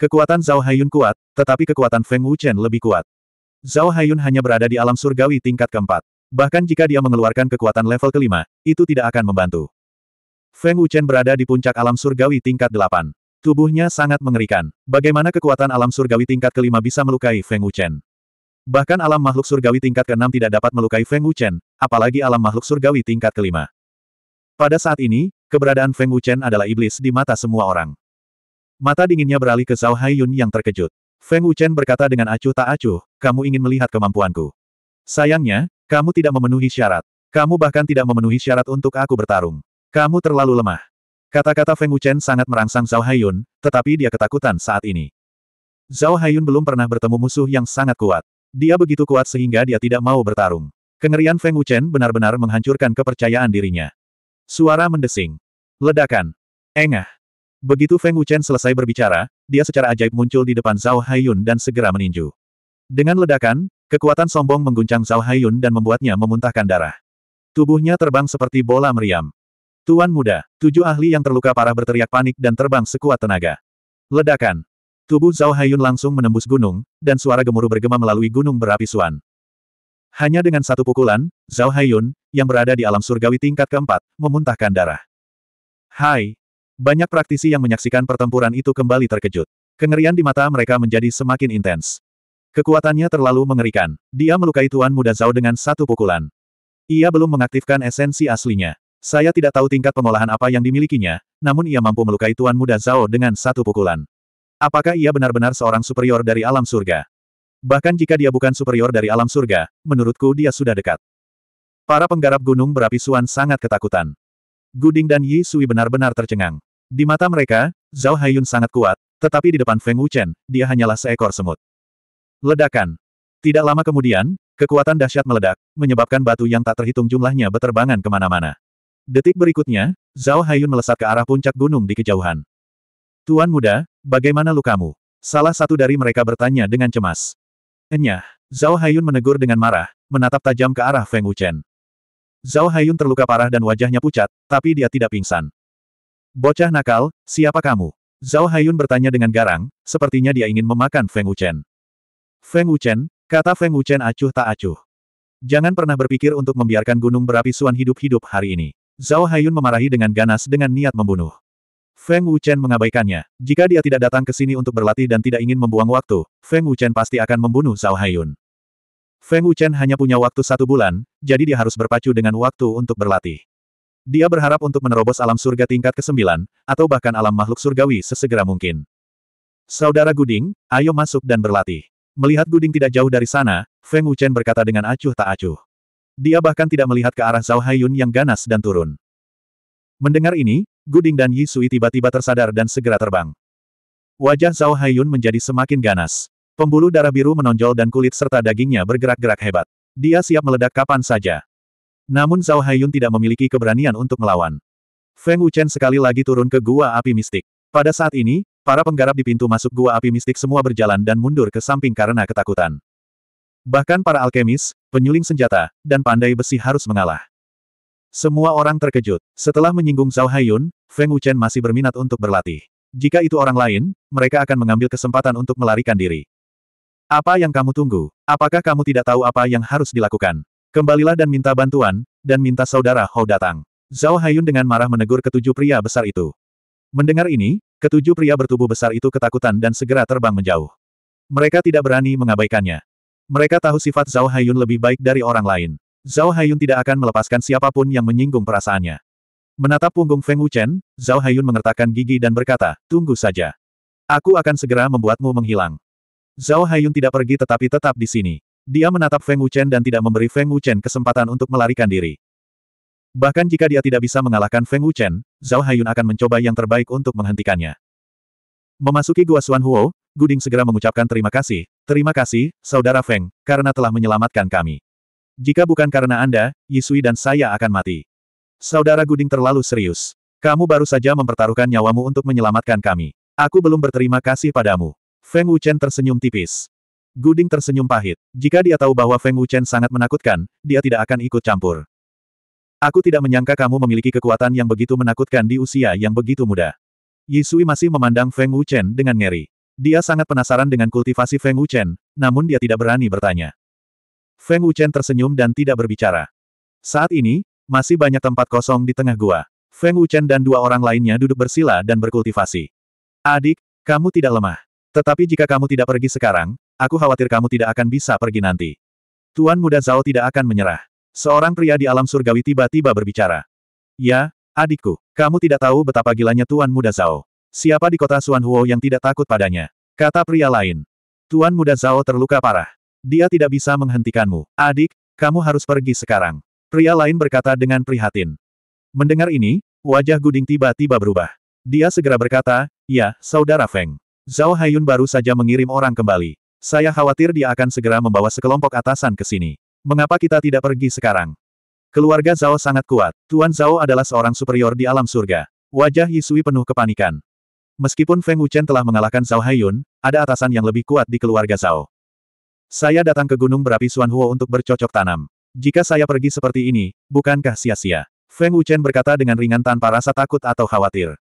Kekuatan Zhao Haiyun kuat, tetapi kekuatan Feng Wuchen lebih kuat. Zhao Haiyun hanya berada di alam surgawi tingkat keempat. Bahkan jika dia mengeluarkan kekuatan level kelima, itu tidak akan membantu. Feng Wuchen berada di puncak alam surgawi tingkat delapan. Tubuhnya sangat mengerikan. Bagaimana kekuatan alam surgawi tingkat kelima bisa melukai Feng Wuchen? Bahkan alam makhluk surgawi tingkat keenam tidak dapat melukai Feng Wuchen, apalagi alam makhluk surgawi tingkat kelima. Pada saat ini, keberadaan Feng Wuchen adalah iblis di mata semua orang. Mata dinginnya beralih ke Zhao Haiyun yang terkejut. Feng Wuchen berkata dengan acuh tak acuh, kamu ingin melihat kemampuanku. Sayangnya, kamu tidak memenuhi syarat. Kamu bahkan tidak memenuhi syarat untuk aku bertarung. Kamu terlalu lemah. Kata-kata Feng Wuchen sangat merangsang Zhao Haiyun, tetapi dia ketakutan saat ini. Zhao Haiyun belum pernah bertemu musuh yang sangat kuat. Dia begitu kuat sehingga dia tidak mau bertarung. Kengerian Feng Wuchen benar-benar menghancurkan kepercayaan dirinya. Suara mendesing. Ledakan. Engah. Begitu Feng Wuchen selesai berbicara, dia secara ajaib muncul di depan Zhao Haiyun dan segera meninju. Dengan ledakan, kekuatan sombong mengguncang Zhao Haiyun dan membuatnya memuntahkan darah. Tubuhnya terbang seperti bola meriam. Tuan muda, tujuh ahli yang terluka parah berteriak panik dan terbang sekuat tenaga. Ledakan. Tubuh Zhao Haiyun langsung menembus gunung, dan suara gemuruh bergema melalui gunung berapi Suan. Hanya dengan satu pukulan, Zhao Haiyun, yang berada di alam surgawi tingkat keempat, memuntahkan darah. Hai! Banyak praktisi yang menyaksikan pertempuran itu kembali terkejut. Kengerian di mata mereka menjadi semakin intens. Kekuatannya terlalu mengerikan. Dia melukai Tuan Muda Zhao dengan satu pukulan. Ia belum mengaktifkan esensi aslinya. Saya tidak tahu tingkat pengolahan apa yang dimilikinya, namun ia mampu melukai Tuan Muda Zhao dengan satu pukulan. Apakah ia benar-benar seorang superior dari alam surga? Bahkan jika dia bukan superior dari alam surga, menurutku dia sudah dekat. Para penggarap gunung berapi Suan sangat ketakutan. Guding dan Yi Sui benar-benar tercengang. Di mata mereka, Zhao Haiyun sangat kuat, tetapi di depan Feng Wuchen, dia hanyalah seekor semut. Ledakan. Tidak lama kemudian, kekuatan dahsyat meledak, menyebabkan batu yang tak terhitung jumlahnya beterbangan kemana-mana. Detik berikutnya, Zhao Haiyun melesat ke arah puncak gunung di kejauhan. Tuan muda, bagaimana lukamu? Salah satu dari mereka bertanya dengan cemas. Enyah, Zhao Haiyun menegur dengan marah, menatap tajam ke arah Feng Wuchen. Zhao Haiyun terluka parah dan wajahnya pucat, tapi dia tidak pingsan. Bocah nakal, siapa kamu? Zhao Haiyun bertanya dengan garang, sepertinya dia ingin memakan Feng Wuchen. Feng Wuchen, kata Feng Wuchen acuh tak acuh. Jangan pernah berpikir untuk membiarkan gunung berapi Suan hidup-hidup hari ini. Zhao Haiyun memarahi dengan ganas dengan niat membunuh. Feng Wuchen mengabaikannya. Jika dia tidak datang ke sini untuk berlatih dan tidak ingin membuang waktu, Feng Wuchen pasti akan membunuh Zhao Haiyun. Feng Wuchen hanya punya waktu satu bulan, jadi dia harus berpacu dengan waktu untuk berlatih. Dia berharap untuk menerobos alam surga tingkat ke-9, atau bahkan alam makhluk surgawi sesegera mungkin. Saudara Guding, ayo masuk dan berlatih. Melihat Guding tidak jauh dari sana, Feng Wuchen berkata dengan acuh tak acuh. Dia bahkan tidak melihat ke arah Zhao Haiyun yang ganas dan turun. Mendengar ini, Guding dan Yi Sui tiba-tiba tersadar dan segera terbang. Wajah Zhao Haiyun menjadi semakin ganas. Pembuluh darah biru menonjol dan kulit serta dagingnya bergerak-gerak hebat. Dia siap meledak kapan saja. Namun Zhao Haiyun tidak memiliki keberanian untuk melawan. Feng Wuchen sekali lagi turun ke gua api mistik. Pada saat ini, para penggarap di pintu masuk gua api mistik semua berjalan dan mundur ke samping karena ketakutan. Bahkan para alkemis, penyuling senjata, dan pandai besi harus mengalah. Semua orang terkejut. Setelah menyinggung Zhao Haiyun, Feng Wuchen masih berminat untuk berlatih. Jika itu orang lain, mereka akan mengambil kesempatan untuk melarikan diri. Apa yang kamu tunggu? Apakah kamu tidak tahu apa yang harus dilakukan? Kembalilah dan minta bantuan, dan minta saudara Hou datang. Zhao Haiyun dengan marah menegur ketujuh pria besar itu. Mendengar ini, ketujuh pria bertubuh besar itu ketakutan dan segera terbang menjauh. Mereka tidak berani mengabaikannya. Mereka tahu sifat Zhao Haiyun lebih baik dari orang lain. Zhao Haiyun tidak akan melepaskan siapapun yang menyinggung perasaannya. Menatap punggung Feng Wuchen, Zhao Haiyun mengertakkan gigi dan berkata, tunggu saja. Aku akan segera membuatmu menghilang. Zhao Haiyun tidak pergi tetapi tetap di sini. Dia menatap Feng Wuchen dan tidak memberi Feng Wuchen kesempatan untuk melarikan diri. Bahkan jika dia tidak bisa mengalahkan Feng Wuchen, Zhao Haiyun akan mencoba yang terbaik untuk menghentikannya. Memasuki Gua Xuan Huo, Guding segera mengucapkan terima kasih, terima kasih, Saudara Feng, karena telah menyelamatkan kami. Jika bukan karena Anda, Yisui dan saya akan mati. Saudara Guding terlalu serius. Kamu baru saja mempertaruhkan nyawamu untuk menyelamatkan kami. Aku belum berterima kasih padamu. Feng Wuchen tersenyum tipis. Guding tersenyum pahit. Jika dia tahu bahwa Feng Wuchen sangat menakutkan, dia tidak akan ikut campur. Aku tidak menyangka kamu memiliki kekuatan yang begitu menakutkan di usia yang begitu muda. Yisui masih memandang Feng Wuchen dengan ngeri. Dia sangat penasaran dengan kultivasi Feng Wuchen, namun dia tidak berani bertanya. Feng Wuchen tersenyum dan tidak berbicara. Saat ini, masih banyak tempat kosong di tengah gua. Feng Wuchen dan dua orang lainnya duduk bersila dan berkultivasi. Adik, kamu tidak lemah. Tetapi jika kamu tidak pergi sekarang, Aku khawatir kamu tidak akan bisa pergi nanti. Tuan muda Zhao tidak akan menyerah. Seorang pria di alam surgawi tiba-tiba berbicara. Ya, adikku, kamu tidak tahu betapa gilanya Tuan muda Zhao. Siapa di kota Suanhuo yang tidak takut padanya? Kata pria lain. Tuan muda Zhao terluka parah. Dia tidak bisa menghentikanmu. Adik, kamu harus pergi sekarang. Pria lain berkata dengan prihatin. Mendengar ini, wajah Guding tiba-tiba berubah. Dia segera berkata, ya, saudara Feng. Zhao Haiyun baru saja mengirim orang kembali. Saya khawatir dia akan segera membawa sekelompok atasan ke sini. Mengapa kita tidak pergi sekarang? Keluarga Zhao sangat kuat. Tuan Zhao adalah seorang superior di alam surga. Wajah Yisui penuh kepanikan. Meskipun Feng Wuchen telah mengalahkan Zhao Haiyun, ada atasan yang lebih kuat di keluarga Zhao. Saya datang ke gunung berapi Suanhuo untuk bercocok tanam. Jika saya pergi seperti ini, bukankah sia-sia? Feng Wuchen berkata dengan ringan tanpa rasa takut atau khawatir.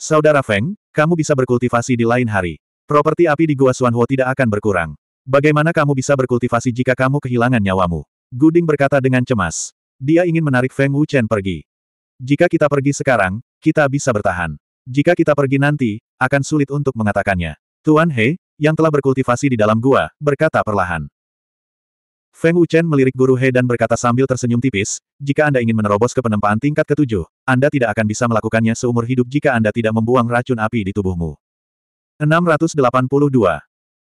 Saudara Feng, kamu bisa berkultivasi di lain hari. Properti api di Gua Suanho tidak akan berkurang. Bagaimana kamu bisa berkultivasi jika kamu kehilangan nyawamu? Guding berkata dengan cemas. Dia ingin menarik Feng Wuchen pergi. Jika kita pergi sekarang, kita bisa bertahan. Jika kita pergi nanti, akan sulit untuk mengatakannya. Tuan He, yang telah berkultivasi di dalam gua, berkata perlahan. Feng Wuchen melirik Guru He dan berkata sambil tersenyum tipis, jika Anda ingin menerobos ke penempaan tingkat ketujuh, Anda tidak akan bisa melakukannya seumur hidup jika Anda tidak membuang racun api di tubuhmu. 682.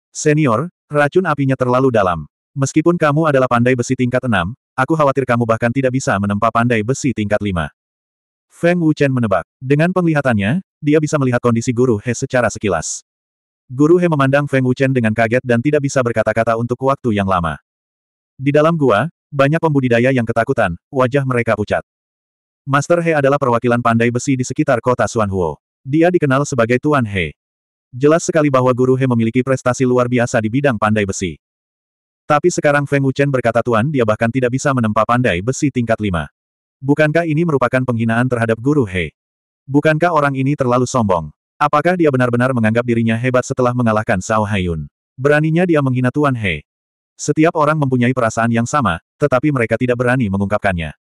Senior, racun apinya terlalu dalam. Meskipun kamu adalah pandai besi tingkat 6, aku khawatir kamu bahkan tidak bisa menempa pandai besi tingkat 5. Feng Wuchen menebak. Dengan penglihatannya, dia bisa melihat kondisi Guru He secara sekilas. Guru He memandang Feng Wuchen dengan kaget dan tidak bisa berkata-kata untuk waktu yang lama. Di dalam gua, banyak pembudidaya yang ketakutan, wajah mereka pucat. Master He adalah perwakilan pandai besi di sekitar kota Suanhuo. Dia dikenal sebagai Tuan He. Jelas sekali bahwa Guru He memiliki prestasi luar biasa di bidang pandai besi. Tapi sekarang Feng Wuchen berkata Tuan dia bahkan tidak bisa menempa pandai besi tingkat 5. Bukankah ini merupakan penghinaan terhadap Guru He? Bukankah orang ini terlalu sombong? Apakah dia benar-benar menganggap dirinya hebat setelah mengalahkan Sao Haiyun? Beraninya dia menghina Tuan He. Setiap orang mempunyai perasaan yang sama, tetapi mereka tidak berani mengungkapkannya.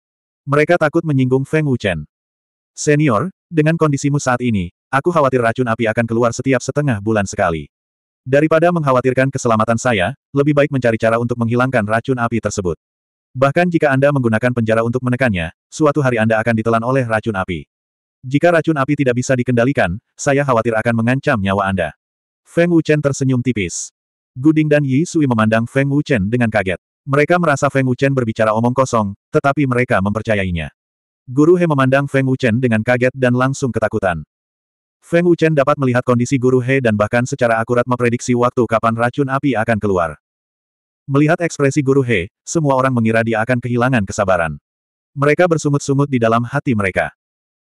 Mereka takut menyinggung Feng Wuchen. Senior, dengan kondisimu saat ini, Aku khawatir racun api akan keluar setiap setengah bulan sekali. Daripada mengkhawatirkan keselamatan saya, lebih baik mencari cara untuk menghilangkan racun api tersebut. Bahkan jika Anda menggunakan penjara untuk menekannya, suatu hari Anda akan ditelan oleh racun api. Jika racun api tidak bisa dikendalikan, saya khawatir akan mengancam nyawa Anda. Feng Wuchen tersenyum tipis. Guding dan Yi Sui memandang Feng Wuchen dengan kaget. Mereka merasa Feng Wuchen berbicara omong kosong, tetapi mereka mempercayainya. Guru He memandang Feng Wuchen dengan kaget dan langsung ketakutan. Feng Wuchen dapat melihat kondisi Guru He dan bahkan secara akurat memprediksi waktu kapan racun api akan keluar. Melihat ekspresi Guru He, semua orang mengira dia akan kehilangan kesabaran. Mereka bersungut-sungut di dalam hati mereka.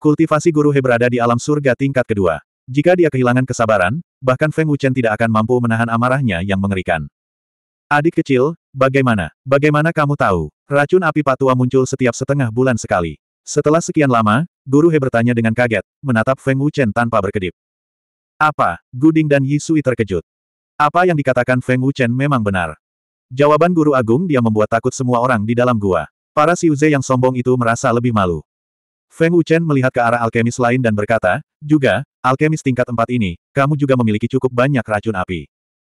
Kultivasi Guru He berada di alam surga tingkat kedua. Jika dia kehilangan kesabaran, bahkan Feng Wuchen tidak akan mampu menahan amarahnya yang mengerikan. Adik kecil, bagaimana? Bagaimana kamu tahu? Racun api patua muncul setiap setengah bulan sekali. Setelah sekian lama, Guru He bertanya dengan kaget, menatap Feng Wuchen tanpa berkedip. Apa? Guding dan Yisui terkejut. Apa yang dikatakan Feng Wuchen memang benar. Jawaban Guru Agung dia membuat takut semua orang di dalam gua. Para Siuze yang sombong itu merasa lebih malu. Feng Wuchen melihat ke arah alkemis lain dan berkata, juga, alkemis tingkat empat ini, kamu juga memiliki cukup banyak racun api.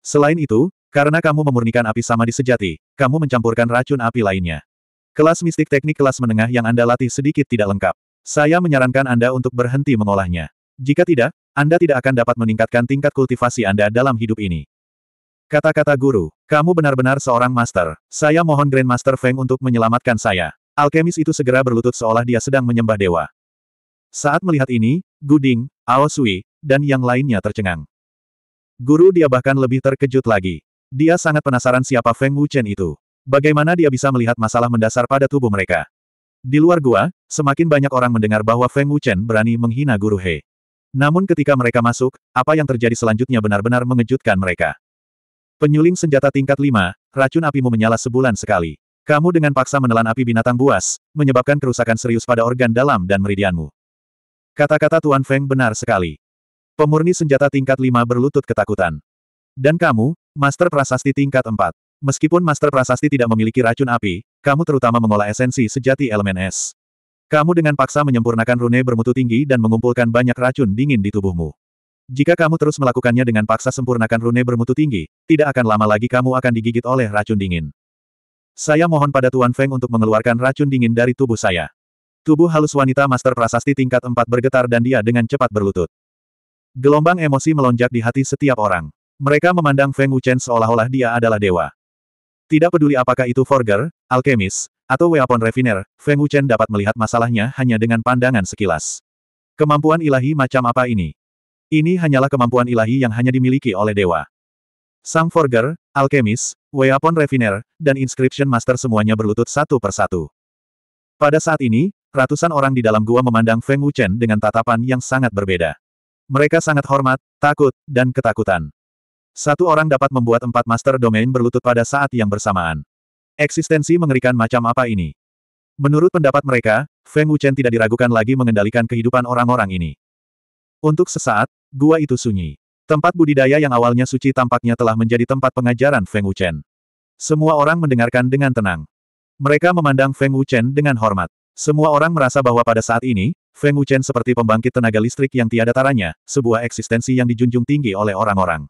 Selain itu, karena kamu memurnikan api sama di sejati, kamu mencampurkan racun api lainnya. Kelas mistik teknik kelas menengah yang Anda latih sedikit tidak lengkap. Saya menyarankan Anda untuk berhenti mengolahnya. Jika tidak, Anda tidak akan dapat meningkatkan tingkat kultivasi Anda dalam hidup ini. Kata-kata guru, kamu benar-benar seorang master. Saya mohon Grandmaster Feng untuk menyelamatkan saya. Alkemis itu segera berlutut seolah dia sedang menyembah dewa. Saat melihat ini, Guding, Ao Sui, dan yang lainnya tercengang. Guru dia bahkan lebih terkejut lagi. Dia sangat penasaran siapa Feng Wuchen itu. Bagaimana dia bisa melihat masalah mendasar pada tubuh mereka? Di luar gua, semakin banyak orang mendengar bahwa Feng Wuchen berani menghina Guru He. Namun ketika mereka masuk, apa yang terjadi selanjutnya benar-benar mengejutkan mereka. Penyuling senjata tingkat 5, racun apimu menyala sebulan sekali. Kamu dengan paksa menelan api binatang buas, menyebabkan kerusakan serius pada organ dalam dan meridianmu. Kata-kata Tuan Feng benar sekali. Pemurni senjata tingkat 5 berlutut ketakutan. Dan kamu, Master Prasasti tingkat 4. Meskipun Master Prasasti tidak memiliki racun api, kamu terutama mengolah esensi sejati elemen es. Kamu dengan paksa menyempurnakan rune bermutu tinggi dan mengumpulkan banyak racun dingin di tubuhmu. Jika kamu terus melakukannya dengan paksa sempurnakan rune bermutu tinggi, tidak akan lama lagi kamu akan digigit oleh racun dingin. Saya mohon pada Tuan Feng untuk mengeluarkan racun dingin dari tubuh saya. Tubuh halus wanita Master Prasasti tingkat 4 bergetar dan dia dengan cepat berlutut. Gelombang emosi melonjak di hati setiap orang. Mereka memandang Feng Wuchen seolah-olah dia adalah dewa. Tidak peduli apakah itu forger, alkemis, atau weapon refiner, Feng Wuchen dapat melihat masalahnya hanya dengan pandangan sekilas. Kemampuan ilahi macam apa ini? Ini hanyalah kemampuan ilahi yang hanya dimiliki oleh dewa. Sang forger, alkemis, weapon refiner, dan inscription master semuanya berlutut satu persatu. Pada saat ini, ratusan orang di dalam gua memandang Feng Wuchen dengan tatapan yang sangat berbeda. Mereka sangat hormat, takut, dan ketakutan. Satu orang dapat membuat empat master domain berlutut pada saat yang bersamaan. Eksistensi mengerikan macam apa ini? Menurut pendapat mereka, Feng Wuchen tidak diragukan lagi mengendalikan kehidupan orang-orang ini. Untuk sesaat, gua itu sunyi. Tempat budidaya yang awalnya suci tampaknya telah menjadi tempat pengajaran Feng Wuchen. Semua orang mendengarkan dengan tenang. Mereka memandang Feng Wuchen dengan hormat. Semua orang merasa bahwa pada saat ini, Feng Wuchen seperti pembangkit tenaga listrik yang tiada taranya, sebuah eksistensi yang dijunjung tinggi oleh orang-orang.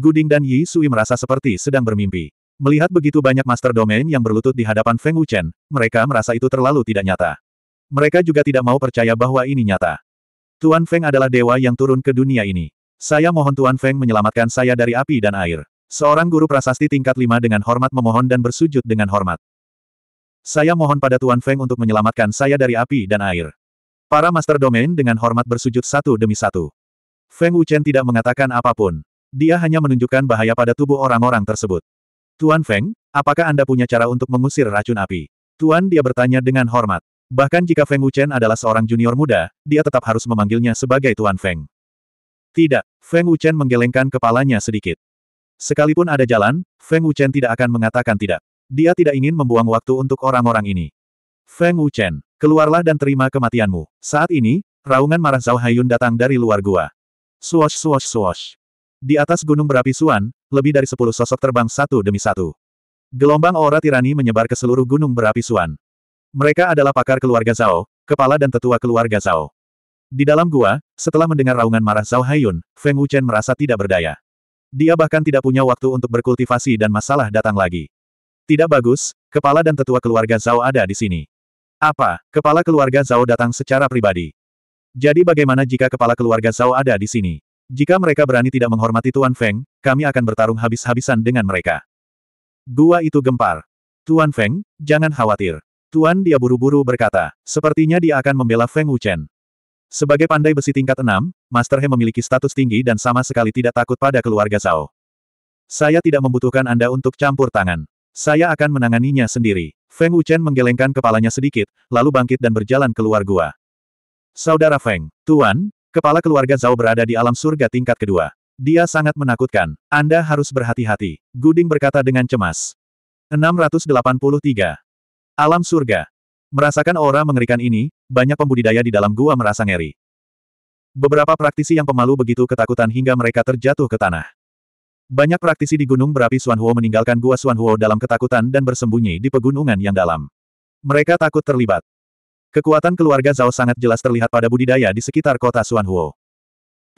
Guding dan Yi Sui merasa seperti sedang bermimpi. Melihat begitu banyak master domain yang berlutut di hadapan Feng Wuchen, mereka merasa itu terlalu tidak nyata. Mereka juga tidak mau percaya bahwa ini nyata. Tuan Feng adalah dewa yang turun ke dunia ini. Saya mohon Tuan Feng menyelamatkan saya dari api dan air. Seorang guru prasasti tingkat lima dengan hormat memohon dan bersujud dengan hormat. Saya mohon pada Tuan Feng untuk menyelamatkan saya dari api dan air. Para master domain dengan hormat bersujud satu demi satu. Feng Wuchen tidak mengatakan apapun. Dia hanya menunjukkan bahaya pada tubuh orang-orang tersebut. Tuan Feng, apakah Anda punya cara untuk mengusir racun api? Tuan dia bertanya dengan hormat. Bahkan jika Feng Wuchen adalah seorang junior muda, dia tetap harus memanggilnya sebagai Tuan Feng. Tidak, Feng Wuchen menggelengkan kepalanya sedikit. Sekalipun ada jalan, Feng Wuchen tidak akan mengatakan tidak. Dia tidak ingin membuang waktu untuk orang-orang ini. Feng Wuchen, keluarlah dan terima kematianmu. Saat ini, raungan marah Zhao Haiyun datang dari luar gua. Swash swash swash. Di atas gunung berapi Suan, lebih dari sepuluh sosok terbang satu demi satu. Gelombang aura tirani menyebar ke seluruh gunung berapi Suan. Mereka adalah pakar keluarga Zhao, kepala dan tetua keluarga Zhao. Di dalam gua, setelah mendengar raungan marah Zhao Haiyun, Feng Wuchen merasa tidak berdaya. Dia bahkan tidak punya waktu untuk berkultivasi dan masalah datang lagi. Tidak bagus, kepala dan tetua keluarga Zhao ada di sini. Apa, kepala keluarga Zhao datang secara pribadi? Jadi bagaimana jika kepala keluarga Zhao ada di sini? Jika mereka berani tidak menghormati Tuan Feng, kami akan bertarung habis-habisan dengan mereka. Gua itu gempar. Tuan Feng, jangan khawatir. Tuan dia buru-buru berkata, sepertinya dia akan membela Feng Wuchen. Sebagai pandai besi tingkat 6, Master He memiliki status tinggi dan sama sekali tidak takut pada keluarga Zhao. Saya tidak membutuhkan Anda untuk campur tangan. Saya akan menanganinya sendiri. Feng Wuchen menggelengkan kepalanya sedikit, lalu bangkit dan berjalan keluar gua. Saudara Feng, Tuan, Kepala keluarga Zhao berada di alam surga tingkat kedua. Dia sangat menakutkan. Anda harus berhati-hati. Guding berkata dengan cemas. 683. Alam surga. Merasakan aura mengerikan ini, banyak pembudidaya di dalam gua merasa ngeri. Beberapa praktisi yang pemalu begitu ketakutan hingga mereka terjatuh ke tanah. Banyak praktisi di gunung berapi Suanhuo meninggalkan gua Suanhuo dalam ketakutan dan bersembunyi di pegunungan yang dalam. Mereka takut terlibat. Kekuatan keluarga Zhao sangat jelas terlihat pada budidaya di sekitar kota Suanhuo.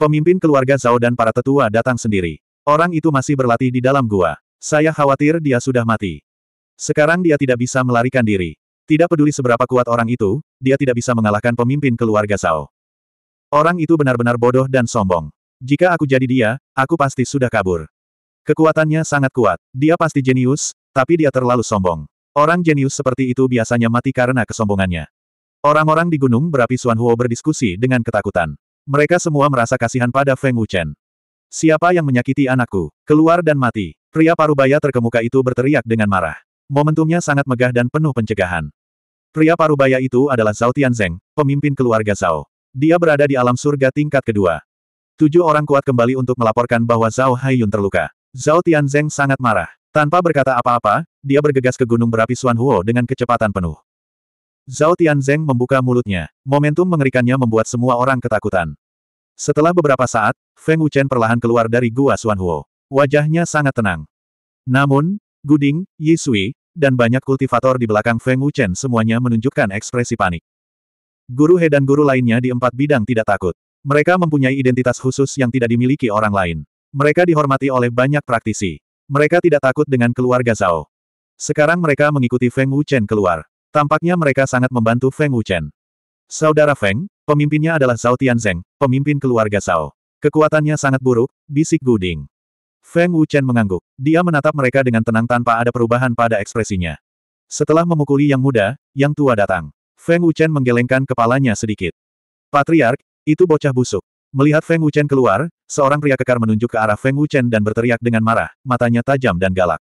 Pemimpin keluarga Zhao dan para tetua datang sendiri. Orang itu masih berlatih di dalam gua. Saya khawatir dia sudah mati. Sekarang dia tidak bisa melarikan diri. Tidak peduli seberapa kuat orang itu, dia tidak bisa mengalahkan pemimpin keluarga Zhao. Orang itu benar-benar bodoh dan sombong. Jika aku jadi dia, aku pasti sudah kabur. Kekuatannya sangat kuat. Dia pasti jenius, tapi dia terlalu sombong. Orang jenius seperti itu biasanya mati karena kesombongannya. Orang-orang di gunung berapi Huo berdiskusi dengan ketakutan. Mereka semua merasa kasihan pada Feng Wuchen. Siapa yang menyakiti anakku? Keluar dan mati. Pria parubaya terkemuka itu berteriak dengan marah. Momentumnya sangat megah dan penuh pencegahan. Pria parubaya itu adalah Zhao Tianzeng, pemimpin keluarga Zhao. Dia berada di alam surga tingkat kedua. Tujuh orang kuat kembali untuk melaporkan bahwa Zhao Haiyun terluka. Zhao Tianzeng sangat marah. Tanpa berkata apa-apa, dia bergegas ke gunung berapi Huo dengan kecepatan penuh. Zhao Tianzeng membuka mulutnya. Momentum mengerikannya membuat semua orang ketakutan. Setelah beberapa saat, Feng Wuchen perlahan keluar dari gua Xuanhuo. Wajahnya sangat tenang. Namun, Guding, Yi Sui, dan banyak kultivator di belakang Feng Wuchen semuanya menunjukkan ekspresi panik. Guru He dan guru lainnya di empat bidang tidak takut. Mereka mempunyai identitas khusus yang tidak dimiliki orang lain. Mereka dihormati oleh banyak praktisi. Mereka tidak takut dengan keluarga Zhao. Sekarang mereka mengikuti Feng Wuchen keluar. Tampaknya mereka sangat membantu Feng Wuchen. Saudara Feng, pemimpinnya adalah Zhao Tianzeng, pemimpin keluarga Zhao. Kekuatannya sangat buruk, bisik Guding. Feng Wuchen mengangguk. Dia menatap mereka dengan tenang tanpa ada perubahan pada ekspresinya. Setelah memukuli yang muda, yang tua datang. Feng Wuchen menggelengkan kepalanya sedikit. Patriark, itu bocah busuk. Melihat Feng Wuchen keluar, seorang pria kekar menunjuk ke arah Feng Wuchen dan berteriak dengan marah, matanya tajam dan galak.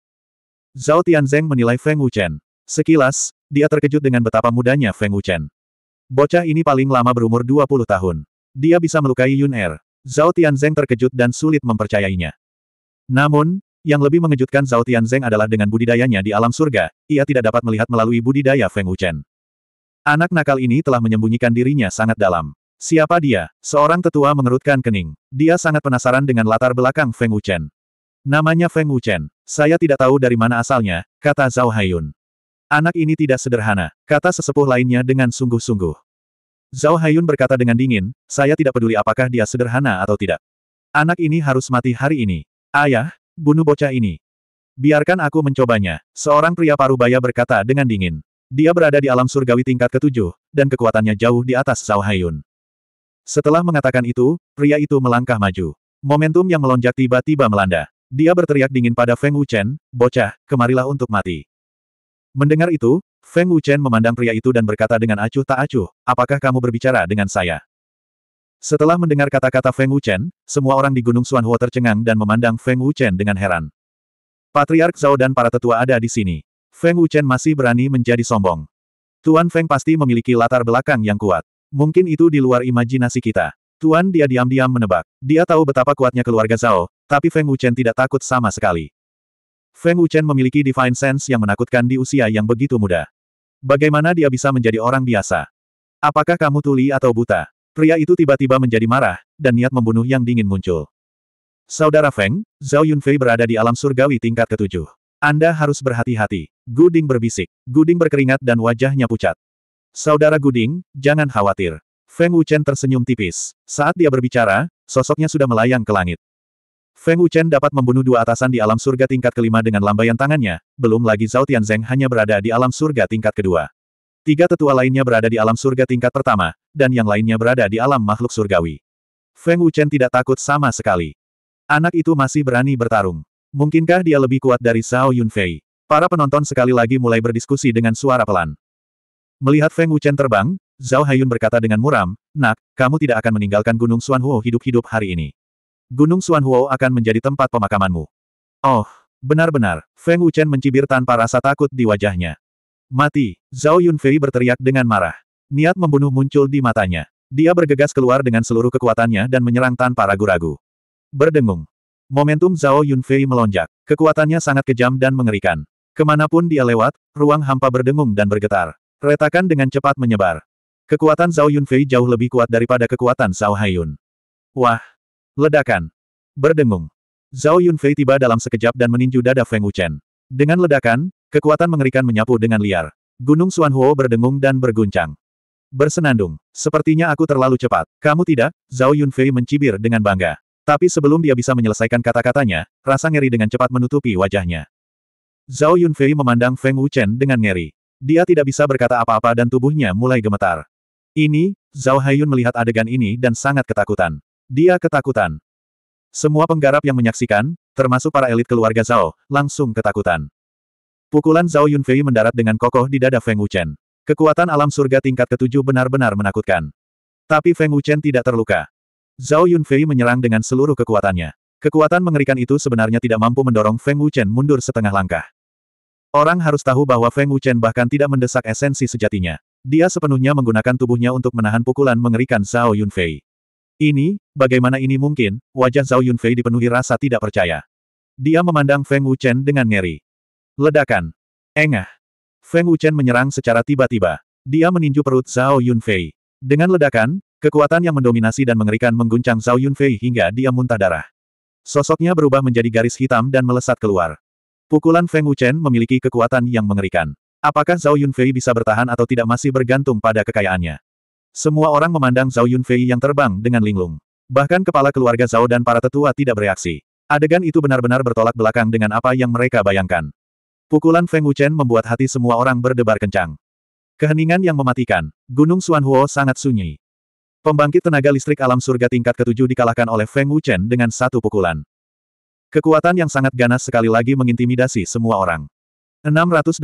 Zhao Tianzeng menilai Feng Wuchen. Sekilas, dia terkejut dengan betapa mudanya Feng Wuchen. Bocah ini paling lama berumur 20 tahun. Dia bisa melukai Yun Er. Zhao Tianzeng terkejut dan sulit mempercayainya. Namun, yang lebih mengejutkan Zhao Tianzeng adalah dengan budidayanya di alam surga, ia tidak dapat melihat melalui budidaya Feng Wuchen. Anak nakal ini telah menyembunyikan dirinya sangat dalam. Siapa dia? Seorang tetua mengerutkan kening. Dia sangat penasaran dengan latar belakang Feng Wuchen. Namanya Feng Wuchen. Saya tidak tahu dari mana asalnya, kata Zhao Haiyun. Anak ini tidak sederhana, kata sesepuh lainnya dengan sungguh-sungguh. Zhao Haiyun berkata dengan dingin, saya tidak peduli apakah dia sederhana atau tidak. Anak ini harus mati hari ini. Ayah, bunuh bocah ini. Biarkan aku mencobanya, seorang pria parubaya berkata dengan dingin. Dia berada di alam surgawi tingkat ketujuh, dan kekuatannya jauh di atas Zhao Haiyun. Setelah mengatakan itu, pria itu melangkah maju. Momentum yang melonjak tiba-tiba melanda. Dia berteriak dingin pada Feng Wuchen, bocah, kemarilah untuk mati. Mendengar itu, Feng Wuchen memandang pria itu dan berkata dengan acuh tak acuh, apakah kamu berbicara dengan saya? Setelah mendengar kata-kata Feng Wuchen, semua orang di Gunung Huo tercengang dan memandang Feng Wuchen dengan heran. Patriark Zhao dan para tetua ada di sini. Feng Wuchen masih berani menjadi sombong. Tuan Feng pasti memiliki latar belakang yang kuat. Mungkin itu di luar imajinasi kita. Tuan dia diam-diam menebak. Dia tahu betapa kuatnya keluarga Zhao, tapi Feng Wuchen tidak takut sama sekali. Feng Wuchen memiliki divine sense yang menakutkan di usia yang begitu muda. Bagaimana dia bisa menjadi orang biasa? Apakah kamu tuli atau buta? Pria itu tiba-tiba menjadi marah, dan niat membunuh yang dingin muncul. Saudara Feng, Zhao Yunfei berada di alam surgawi tingkat ketujuh. Anda harus berhati-hati. Guding berbisik. Guding berkeringat dan wajahnya pucat. Saudara Guding, jangan khawatir. Feng Wuchen tersenyum tipis. Saat dia berbicara, sosoknya sudah melayang ke langit. Feng Wuchen dapat membunuh dua atasan di alam surga tingkat kelima dengan lambaian tangannya, belum lagi Zhao Tianzeng hanya berada di alam surga tingkat kedua. Tiga tetua lainnya berada di alam surga tingkat pertama, dan yang lainnya berada di alam makhluk surgawi. Feng Wuchen tidak takut sama sekali. Anak itu masih berani bertarung. Mungkinkah dia lebih kuat dari Zhao Yunfei? Para penonton sekali lagi mulai berdiskusi dengan suara pelan. Melihat Feng Wuchen terbang, Zhao Haiyun berkata dengan muram, Nak, kamu tidak akan meninggalkan Gunung Xuanhuo hidup-hidup hari ini. Gunung Xuanhuo akan menjadi tempat pemakamanmu. Oh, benar-benar, Feng Wuchen mencibir tanpa rasa takut di wajahnya. Mati, Zhao Yunfei berteriak dengan marah. Niat membunuh muncul di matanya. Dia bergegas keluar dengan seluruh kekuatannya dan menyerang tanpa ragu-ragu. Berdengung. Momentum Zhao Yunfei melonjak. Kekuatannya sangat kejam dan mengerikan. Kemanapun dia lewat, ruang hampa berdengung dan bergetar. Retakan dengan cepat menyebar. Kekuatan Zhao Yunfei jauh lebih kuat daripada kekuatan Zhao Haiyun. Wah, Ledakan. Berdengung. Zhao Yunfei tiba dalam sekejap dan meninju dada Feng Wuchen. Dengan ledakan, kekuatan mengerikan menyapu dengan liar. Gunung Suanhuo berdengung dan berguncang. Bersenandung. Sepertinya aku terlalu cepat. Kamu tidak? Zhao Yunfei mencibir dengan bangga. Tapi sebelum dia bisa menyelesaikan kata-katanya, rasa ngeri dengan cepat menutupi wajahnya. Zhao Yunfei memandang Feng Wuchen dengan ngeri. Dia tidak bisa berkata apa-apa dan tubuhnya mulai gemetar. Ini, Zhao Haiyun melihat adegan ini dan sangat ketakutan. Dia ketakutan. Semua penggarap yang menyaksikan, termasuk para elit keluarga Zhao, langsung ketakutan. Pukulan Zhao Yunfei mendarat dengan kokoh di dada Feng Wuchen. Kekuatan alam surga tingkat ketujuh benar-benar menakutkan. Tapi Feng Wuchen tidak terluka. Zhao Yunfei menyerang dengan seluruh kekuatannya. Kekuatan mengerikan itu sebenarnya tidak mampu mendorong Feng Wuchen mundur setengah langkah. Orang harus tahu bahwa Feng Wuchen bahkan tidak mendesak esensi sejatinya. Dia sepenuhnya menggunakan tubuhnya untuk menahan pukulan mengerikan Zhao Yunfei. Ini, bagaimana ini mungkin, wajah Zhao Yunfei dipenuhi rasa tidak percaya. Dia memandang Feng Wuchen dengan ngeri. Ledakan. Engah. Feng Wuchen menyerang secara tiba-tiba. Dia meninju perut Zhao Yunfei. Dengan ledakan, kekuatan yang mendominasi dan mengerikan mengguncang Zhao Yunfei hingga dia muntah darah. Sosoknya berubah menjadi garis hitam dan melesat keluar. Pukulan Feng Wuchen memiliki kekuatan yang mengerikan. Apakah Zhao Yunfei bisa bertahan atau tidak masih bergantung pada kekayaannya. Semua orang memandang Zhao Yunfei yang terbang dengan linglung. Bahkan kepala keluarga Zhao dan para tetua tidak bereaksi. Adegan itu benar-benar bertolak belakang dengan apa yang mereka bayangkan. Pukulan Feng Wuchen membuat hati semua orang berdebar kencang. Keheningan yang mematikan, Gunung Xuanhuo sangat sunyi. Pembangkit tenaga listrik alam surga tingkat ketujuh dikalahkan oleh Feng Wuchen dengan satu pukulan. Kekuatan yang sangat ganas sekali lagi mengintimidasi semua orang. 684.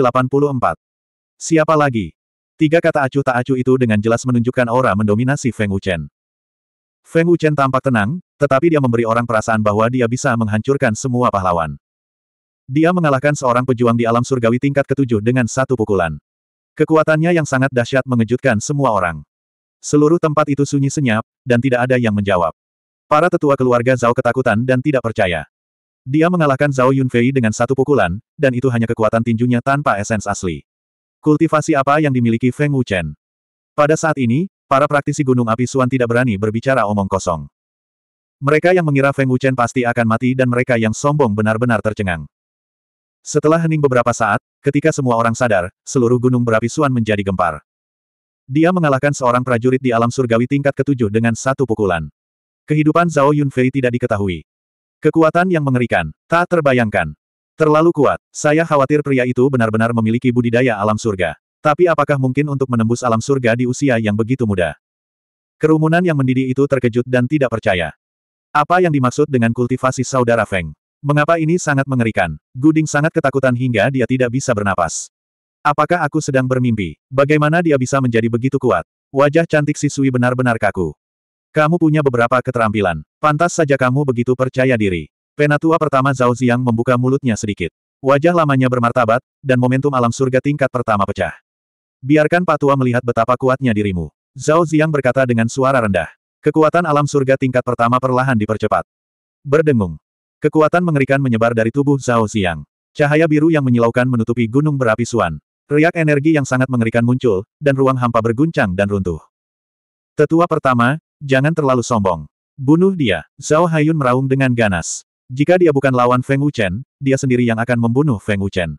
Siapa lagi? Tiga kata acuh tak acuh itu dengan jelas menunjukkan aura mendominasi Feng Wuchen. Feng Wuchen tampak tenang, tetapi dia memberi orang perasaan bahwa dia bisa menghancurkan semua pahlawan. Dia mengalahkan seorang pejuang di alam surgawi tingkat ketujuh dengan satu pukulan. Kekuatannya yang sangat dahsyat mengejutkan semua orang. Seluruh tempat itu sunyi senyap, dan tidak ada yang menjawab. Para tetua keluarga Zhao ketakutan dan tidak percaya. Dia mengalahkan Zhao Yunfei dengan satu pukulan, dan itu hanya kekuatan tinjunya tanpa esens asli. Kultivasi apa yang dimiliki Feng Wuchen? Pada saat ini, para praktisi Gunung Api Suan tidak berani berbicara omong kosong. Mereka yang mengira Feng Wuchen pasti akan mati dan mereka yang sombong benar-benar tercengang. Setelah hening beberapa saat, ketika semua orang sadar, seluruh gunung berapi Suan menjadi gempar. Dia mengalahkan seorang prajurit di alam surgawi tingkat ketujuh dengan satu pukulan. Kehidupan Zhao Yunfei tidak diketahui. Kekuatan yang mengerikan, tak terbayangkan. Terlalu kuat. Saya khawatir pria itu benar-benar memiliki budidaya alam surga. Tapi apakah mungkin untuk menembus alam surga di usia yang begitu muda? Kerumunan yang mendidih itu terkejut dan tidak percaya. Apa yang dimaksud dengan kultivasi saudara Feng? Mengapa ini sangat mengerikan? Guding sangat ketakutan hingga dia tidak bisa bernapas. Apakah aku sedang bermimpi? Bagaimana dia bisa menjadi begitu kuat? Wajah cantik siswi benar-benar kaku. Kamu punya beberapa keterampilan. Pantas saja kamu begitu percaya diri. Penatua pertama Zhao Ziyang membuka mulutnya sedikit. Wajah lamanya bermartabat, dan momentum alam surga tingkat pertama pecah. Biarkan Patua melihat betapa kuatnya dirimu. Zhao Ziyang berkata dengan suara rendah. Kekuatan alam surga tingkat pertama perlahan dipercepat. Berdengung. Kekuatan mengerikan menyebar dari tubuh Zhao Ziyang. Cahaya biru yang menyilaukan menutupi gunung berapi Suan. Riak energi yang sangat mengerikan muncul, dan ruang hampa berguncang dan runtuh. Tetua pertama, jangan terlalu sombong. Bunuh dia, Zhao Haiyun meraung dengan ganas. Jika dia bukan lawan Feng Wuchen, dia sendiri yang akan membunuh Feng Wuchen.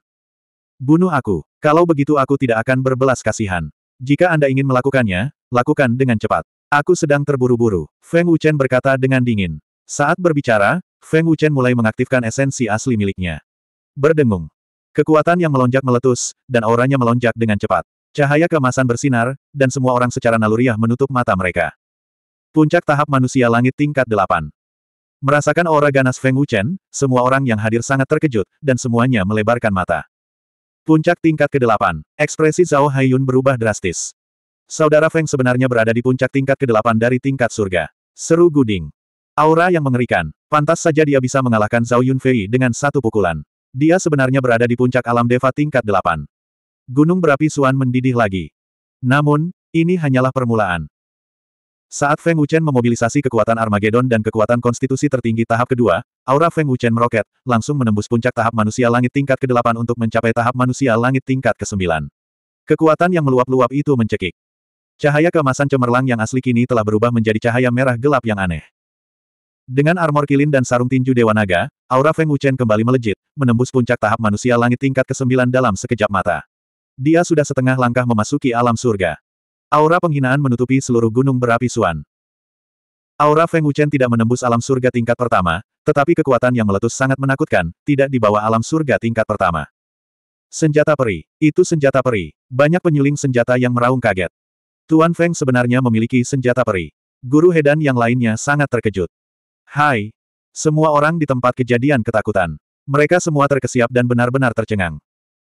Bunuh aku. Kalau begitu aku tidak akan berbelas kasihan. Jika Anda ingin melakukannya, lakukan dengan cepat. Aku sedang terburu-buru. Feng Wuchen berkata dengan dingin. Saat berbicara, Feng Wuchen mulai mengaktifkan esensi asli miliknya. Berdengung. Kekuatan yang melonjak meletus, dan auranya melonjak dengan cepat. Cahaya kemasan bersinar, dan semua orang secara naluriah menutup mata mereka. Puncak tahap manusia langit tingkat delapan. Merasakan aura ganas Feng Wuchen, semua orang yang hadir sangat terkejut, dan semuanya melebarkan mata. Puncak tingkat ke-8. Ekspresi Zhao Haiyun berubah drastis. Saudara Feng sebenarnya berada di puncak tingkat ke-8 dari tingkat surga. Seru Guding. Aura yang mengerikan. Pantas saja dia bisa mengalahkan Zhao Yunfei dengan satu pukulan. Dia sebenarnya berada di puncak alam Deva tingkat 8. Gunung berapi Suan mendidih lagi. Namun, ini hanyalah permulaan. Saat Feng Wuchen memobilisasi kekuatan Armageddon dan kekuatan konstitusi tertinggi tahap kedua, aura Feng Wuchen meroket, langsung menembus puncak tahap manusia langit tingkat ke-8 untuk mencapai tahap manusia langit tingkat ke-9. Kekuatan yang meluap-luap itu mencekik. Cahaya kemasan cemerlang yang asli kini telah berubah menjadi cahaya merah gelap yang aneh. Dengan armor kilin dan sarung tinju Dewa Naga, aura Feng Wuchen kembali melejit, menembus puncak tahap manusia langit tingkat ke-9 dalam sekejap mata. Dia sudah setengah langkah memasuki alam surga. Aura penghinaan menutupi seluruh gunung berapi Suan. Aura Feng Wuchen tidak menembus alam surga tingkat pertama, tetapi kekuatan yang meletus sangat menakutkan, tidak di bawah alam surga tingkat pertama. Senjata peri. Itu senjata peri. Banyak penyuling senjata yang meraung kaget. Tuan Feng sebenarnya memiliki senjata peri. Guru Hedan yang lainnya sangat terkejut. Hai. Semua orang di tempat kejadian ketakutan. Mereka semua terkesiap dan benar-benar tercengang.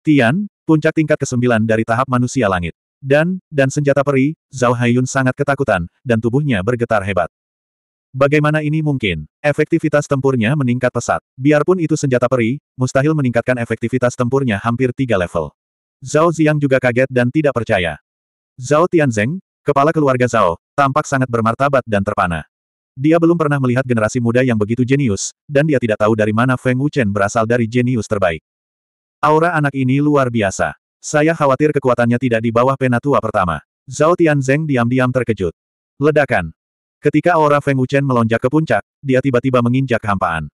Tian, puncak tingkat ke-9 dari tahap manusia langit. Dan, dan senjata peri, Zhao Haiyun sangat ketakutan, dan tubuhnya bergetar hebat. Bagaimana ini mungkin? Efektivitas tempurnya meningkat pesat. Biarpun itu senjata peri, mustahil meningkatkan efektivitas tempurnya hampir tiga level. Zhao Ziyang juga kaget dan tidak percaya. Zhao Tianzeng, kepala keluarga Zhao, tampak sangat bermartabat dan terpana. Dia belum pernah melihat generasi muda yang begitu jenius, dan dia tidak tahu dari mana Feng Wuchen berasal dari jenius terbaik. Aura anak ini luar biasa. Saya khawatir kekuatannya tidak di bawah penatua pertama. Zhao Tianzeng diam-diam terkejut. Ledakan. Ketika aura Feng Wuchen melonjak ke puncak, dia tiba-tiba menginjak hampaan.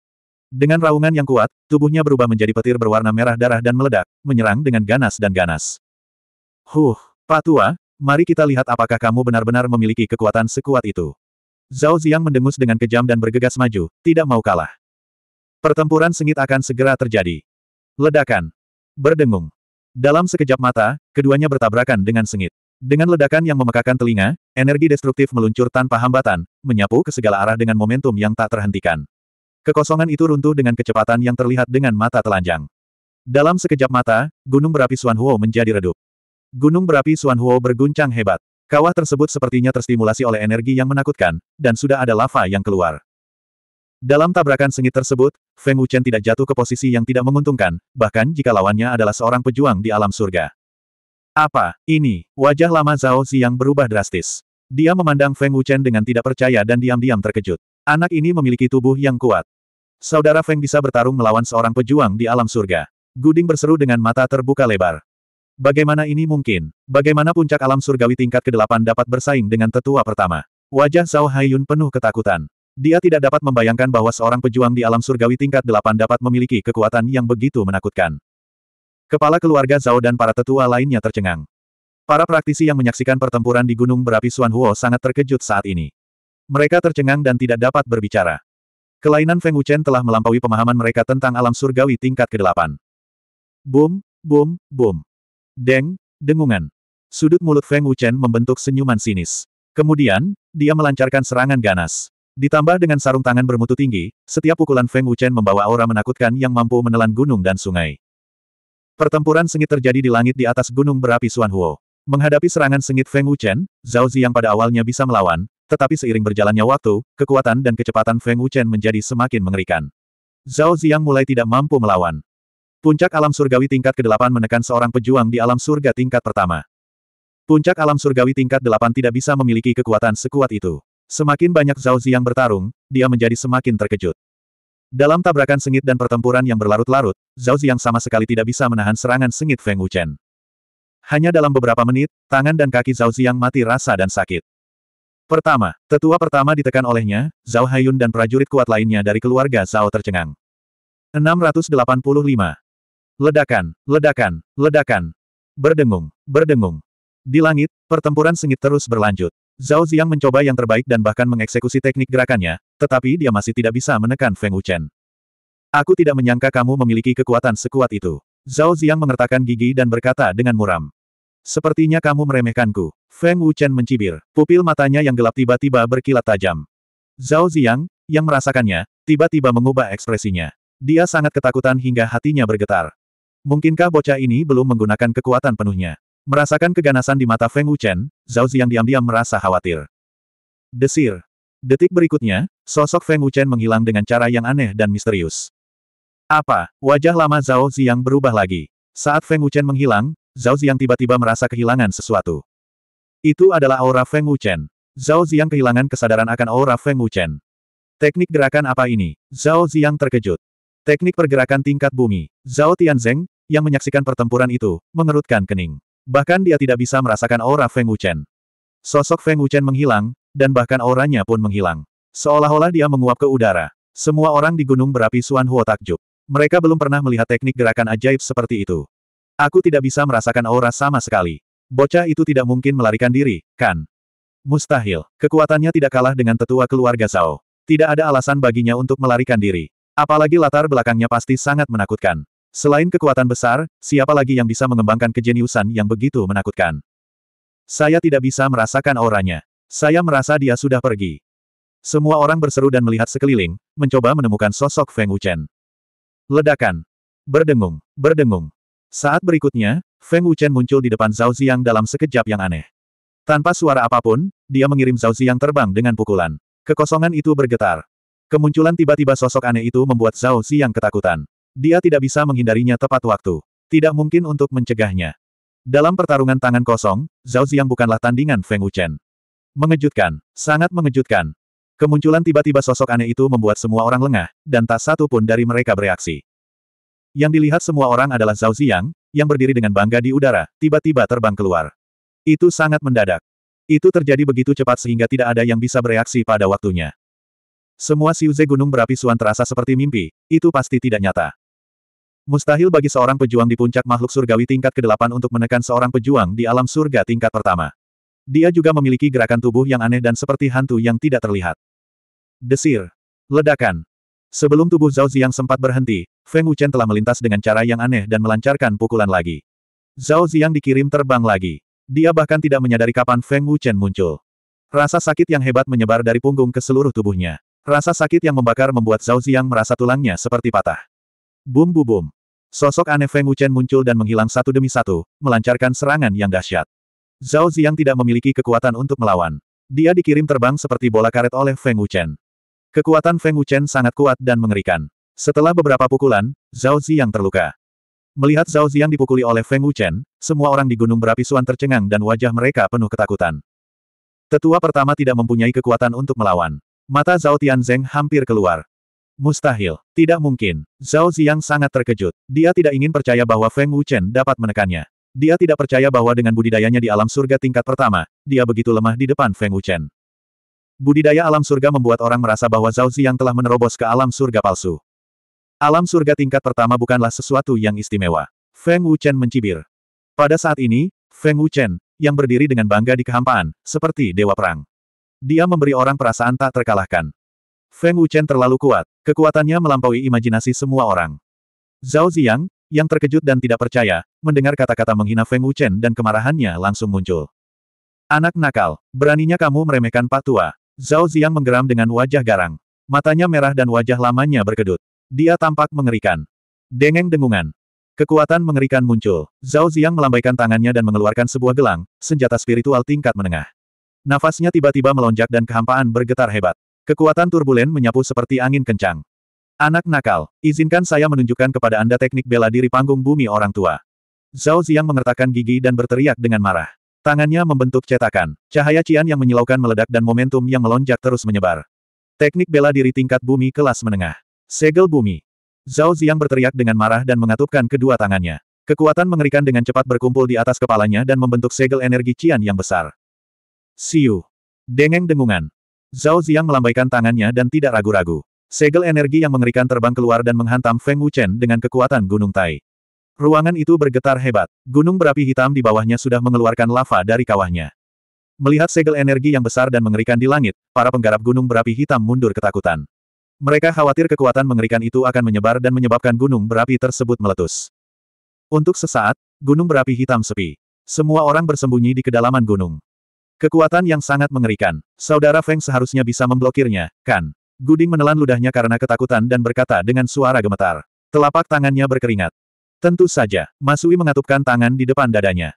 Dengan raungan yang kuat, tubuhnya berubah menjadi petir berwarna merah darah dan meledak, menyerang dengan ganas dan ganas. Huh, tua, mari kita lihat apakah kamu benar-benar memiliki kekuatan sekuat itu. Zhao Ziang mendengus dengan kejam dan bergegas maju, tidak mau kalah. Pertempuran sengit akan segera terjadi. Ledakan. Berdengung. Dalam sekejap mata, keduanya bertabrakan dengan sengit. Dengan ledakan yang memekakan telinga, energi destruktif meluncur tanpa hambatan, menyapu ke segala arah dengan momentum yang tak terhentikan. Kekosongan itu runtuh dengan kecepatan yang terlihat dengan mata telanjang. Dalam sekejap mata, gunung berapi Suanhuo menjadi redup. Gunung berapi Suanhuo berguncang hebat. Kawah tersebut sepertinya terstimulasi oleh energi yang menakutkan, dan sudah ada lava yang keluar. Dalam tabrakan sengit tersebut, Feng Wuchen tidak jatuh ke posisi yang tidak menguntungkan, bahkan jika lawannya adalah seorang pejuang di alam surga. Apa, ini, wajah lama Zhao Ziyang berubah drastis. Dia memandang Feng Wuchen dengan tidak percaya dan diam-diam terkejut. Anak ini memiliki tubuh yang kuat. Saudara Feng bisa bertarung melawan seorang pejuang di alam surga. Guding berseru dengan mata terbuka lebar. Bagaimana ini mungkin? Bagaimana puncak alam surgawi tingkat ke-8 dapat bersaing dengan tetua pertama? Wajah Zhao Haiyun penuh ketakutan. Dia tidak dapat membayangkan bahwa seorang pejuang di alam surgawi tingkat delapan dapat memiliki kekuatan yang begitu menakutkan. Kepala keluarga Zhao dan para tetua lainnya tercengang. Para praktisi yang menyaksikan pertempuran di Gunung Berapi Suanhuo sangat terkejut saat ini. Mereka tercengang dan tidak dapat berbicara. Kelainan Feng Wuchen telah melampaui pemahaman mereka tentang alam surgawi tingkat ke-8. Boom, boom, boom. Deng, dengungan. Sudut mulut Feng Wuchen membentuk senyuman sinis. Kemudian, dia melancarkan serangan ganas. Ditambah dengan sarung tangan bermutu tinggi, setiap pukulan Feng Wuchen membawa aura menakutkan yang mampu menelan gunung dan sungai. Pertempuran sengit terjadi di langit di atas gunung berapi Suan Huo. Menghadapi serangan sengit Feng Wuchen, Zhao Zi pada awalnya bisa melawan, tetapi seiring berjalannya waktu, kekuatan dan kecepatan Feng Wuchen menjadi semakin mengerikan. Zhao Zi mulai tidak mampu melawan. Puncak alam surgawi tingkat ke-8 menekan seorang pejuang di alam surga tingkat pertama. Puncak alam surgawi tingkat 8 tidak bisa memiliki kekuatan sekuat itu. Semakin banyak Zhao Ziyang bertarung, dia menjadi semakin terkejut. Dalam tabrakan sengit dan pertempuran yang berlarut-larut, Zhao Ziyang sama sekali tidak bisa menahan serangan sengit Feng Wuchen. Hanya dalam beberapa menit, tangan dan kaki Zhao Ziyang mati rasa dan sakit. Pertama, tetua pertama ditekan olehnya, Zhao Haiyun dan prajurit kuat lainnya dari keluarga Zhao tercengang. 685. Ledakan, ledakan, ledakan. Berdengung, berdengung. Di langit, pertempuran sengit terus berlanjut. Zhao Ziang mencoba yang terbaik dan bahkan mengeksekusi teknik gerakannya, tetapi dia masih tidak bisa menekan Feng Wuchen. Aku tidak menyangka kamu memiliki kekuatan sekuat itu. Zhao Ziang mengertakkan gigi dan berkata dengan muram. Sepertinya kamu meremehkanku. Feng Wuchen mencibir, pupil matanya yang gelap tiba-tiba berkilat tajam. Zhao Ziang, yang merasakannya, tiba-tiba mengubah ekspresinya. Dia sangat ketakutan hingga hatinya bergetar. Mungkinkah bocah ini belum menggunakan kekuatan penuhnya? Merasakan keganasan di mata Feng Wuchen, Zhao Ziyang diam-diam merasa khawatir. Desir. Detik berikutnya, sosok Feng Wuchen menghilang dengan cara yang aneh dan misterius. Apa? Wajah lama Zhao Ziyang berubah lagi. Saat Feng Wuchen menghilang, Zhao Ziyang tiba-tiba merasa kehilangan sesuatu. Itu adalah aura Feng Wuchen. Zhao Ziyang kehilangan kesadaran akan aura Feng Wuchen. Teknik gerakan apa ini? Zhao Ziyang terkejut. Teknik pergerakan tingkat bumi. Zhao Tianzeng, yang menyaksikan pertempuran itu, mengerutkan kening. Bahkan dia tidak bisa merasakan aura Feng Wuchen. Sosok Feng Wuchen menghilang, dan bahkan auranya pun menghilang. Seolah-olah dia menguap ke udara. Semua orang di gunung berapi Suan Huo takjub. Mereka belum pernah melihat teknik gerakan ajaib seperti itu. Aku tidak bisa merasakan aura sama sekali. Bocah itu tidak mungkin melarikan diri, kan? Mustahil. Kekuatannya tidak kalah dengan tetua keluarga Zhao. Tidak ada alasan baginya untuk melarikan diri. Apalagi latar belakangnya pasti sangat menakutkan. Selain kekuatan besar, siapa lagi yang bisa mengembangkan kejeniusan yang begitu menakutkan? Saya tidak bisa merasakan auranya. Saya merasa dia sudah pergi. Semua orang berseru dan melihat sekeliling, mencoba menemukan sosok Feng Wuchen. Ledakan. Berdengung, berdengung. Saat berikutnya, Feng Wuchen muncul di depan Zhao Ziyang dalam sekejap yang aneh. Tanpa suara apapun, dia mengirim Zhao Ziyang terbang dengan pukulan. Kekosongan itu bergetar. Kemunculan tiba-tiba sosok aneh itu membuat Zhao Ziyang ketakutan. Dia tidak bisa menghindarinya tepat waktu. Tidak mungkin untuk mencegahnya. Dalam pertarungan tangan kosong, Zhao Ziyang bukanlah tandingan Feng Wuchen. Mengejutkan, sangat mengejutkan. Kemunculan tiba-tiba sosok aneh itu membuat semua orang lengah, dan tak satu pun dari mereka bereaksi. Yang dilihat semua orang adalah Zhao Ziyang, yang berdiri dengan bangga di udara, tiba-tiba terbang keluar. Itu sangat mendadak. Itu terjadi begitu cepat sehingga tidak ada yang bisa bereaksi pada waktunya. Semua siuze gunung berapi suan terasa seperti mimpi, itu pasti tidak nyata. Mustahil bagi seorang pejuang di puncak makhluk surgawi tingkat ke-8 untuk menekan seorang pejuang di alam surga tingkat pertama. Dia juga memiliki gerakan tubuh yang aneh dan seperti hantu yang tidak terlihat. Desir. Ledakan. Sebelum tubuh Zhao Ziyang sempat berhenti, Feng Wuchen telah melintas dengan cara yang aneh dan melancarkan pukulan lagi. Zhao Ziyang dikirim terbang lagi. Dia bahkan tidak menyadari kapan Feng Wuchen muncul. Rasa sakit yang hebat menyebar dari punggung ke seluruh tubuhnya. Rasa sakit yang membakar membuat Zhao Ziyang merasa tulangnya seperti patah. Bum bu bum. Sosok aneh Feng Wuchen muncul dan menghilang satu demi satu, melancarkan serangan yang dahsyat. Zhao Ziyang tidak memiliki kekuatan untuk melawan. Dia dikirim terbang seperti bola karet oleh Feng Wuchen. Kekuatan Feng Wuchen sangat kuat dan mengerikan. Setelah beberapa pukulan, Zhao Ziyang terluka. Melihat Zhao Ziyang dipukuli oleh Feng Wuchen, semua orang di Gunung Berapi Suan tercengang dan wajah mereka penuh ketakutan. Tetua pertama tidak mempunyai kekuatan untuk melawan. Mata Zhao Tianzeng hampir keluar. Mustahil. Tidak mungkin. Zhao Ziyang sangat terkejut. Dia tidak ingin percaya bahwa Feng Wuchen dapat menekannya. Dia tidak percaya bahwa dengan budidayanya di alam surga tingkat pertama, dia begitu lemah di depan Feng Wuchen. Budidaya alam surga membuat orang merasa bahwa Zhao Ziyang telah menerobos ke alam surga palsu. Alam surga tingkat pertama bukanlah sesuatu yang istimewa. Feng Wuchen mencibir. Pada saat ini, Feng Wuchen, yang berdiri dengan bangga di kehampaan, seperti dewa perang. Dia memberi orang perasaan tak terkalahkan. Feng Wuchen terlalu kuat, kekuatannya melampaui imajinasi semua orang. Zhao Ziyang, yang terkejut dan tidak percaya, mendengar kata-kata menghina Feng Wuchen dan kemarahannya langsung muncul. Anak nakal, beraninya kamu meremehkan Pak Tua. Zhao Ziyang menggeram dengan wajah garang. Matanya merah dan wajah lamanya berkedut. Dia tampak mengerikan. Dengeng dengungan. Kekuatan mengerikan muncul. Zhao Ziyang melambaikan tangannya dan mengeluarkan sebuah gelang, senjata spiritual tingkat menengah. Nafasnya tiba-tiba melonjak dan kehampaan bergetar hebat. Kekuatan turbulen menyapu seperti angin kencang. Anak nakal, izinkan saya menunjukkan kepada Anda teknik bela diri panggung bumi orang tua. Zhao Ziyang mengertakkan gigi dan berteriak dengan marah. Tangannya membentuk cetakan. Cahaya cian yang menyilaukan meledak dan momentum yang melonjak terus menyebar. Teknik bela diri tingkat bumi kelas menengah. Segel bumi. Zhao Ziyang berteriak dengan marah dan mengatupkan kedua tangannya. Kekuatan mengerikan dengan cepat berkumpul di atas kepalanya dan membentuk segel energi cian yang besar. Siu. Dengeng dengungan. Zhao Ziyang melambaikan tangannya dan tidak ragu-ragu. Segel energi yang mengerikan terbang keluar dan menghantam Feng Wuchen dengan kekuatan Gunung Tai. Ruangan itu bergetar hebat. Gunung berapi hitam di bawahnya sudah mengeluarkan lava dari kawahnya. Melihat segel energi yang besar dan mengerikan di langit, para penggarap gunung berapi hitam mundur ketakutan. Mereka khawatir kekuatan mengerikan itu akan menyebar dan menyebabkan gunung berapi tersebut meletus. Untuk sesaat, gunung berapi hitam sepi. Semua orang bersembunyi di kedalaman gunung. Kekuatan yang sangat mengerikan. Saudara Feng seharusnya bisa memblokirnya, kan? Guding menelan ludahnya karena ketakutan dan berkata dengan suara gemetar. Telapak tangannya berkeringat. Tentu saja, Masui mengatupkan tangan di depan dadanya.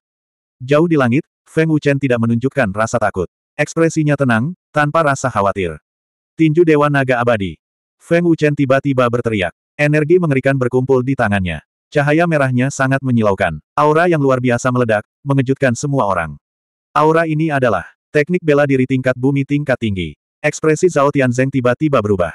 Jauh di langit, Feng Wuchen tidak menunjukkan rasa takut. Ekspresinya tenang, tanpa rasa khawatir. Tinju Dewa Naga Abadi. Feng Wuchen tiba-tiba berteriak. Energi mengerikan berkumpul di tangannya. Cahaya merahnya sangat menyilaukan. Aura yang luar biasa meledak, mengejutkan semua orang. Aura ini adalah teknik bela diri tingkat bumi tingkat tinggi. Ekspresi Zhao Tianzeng tiba-tiba berubah.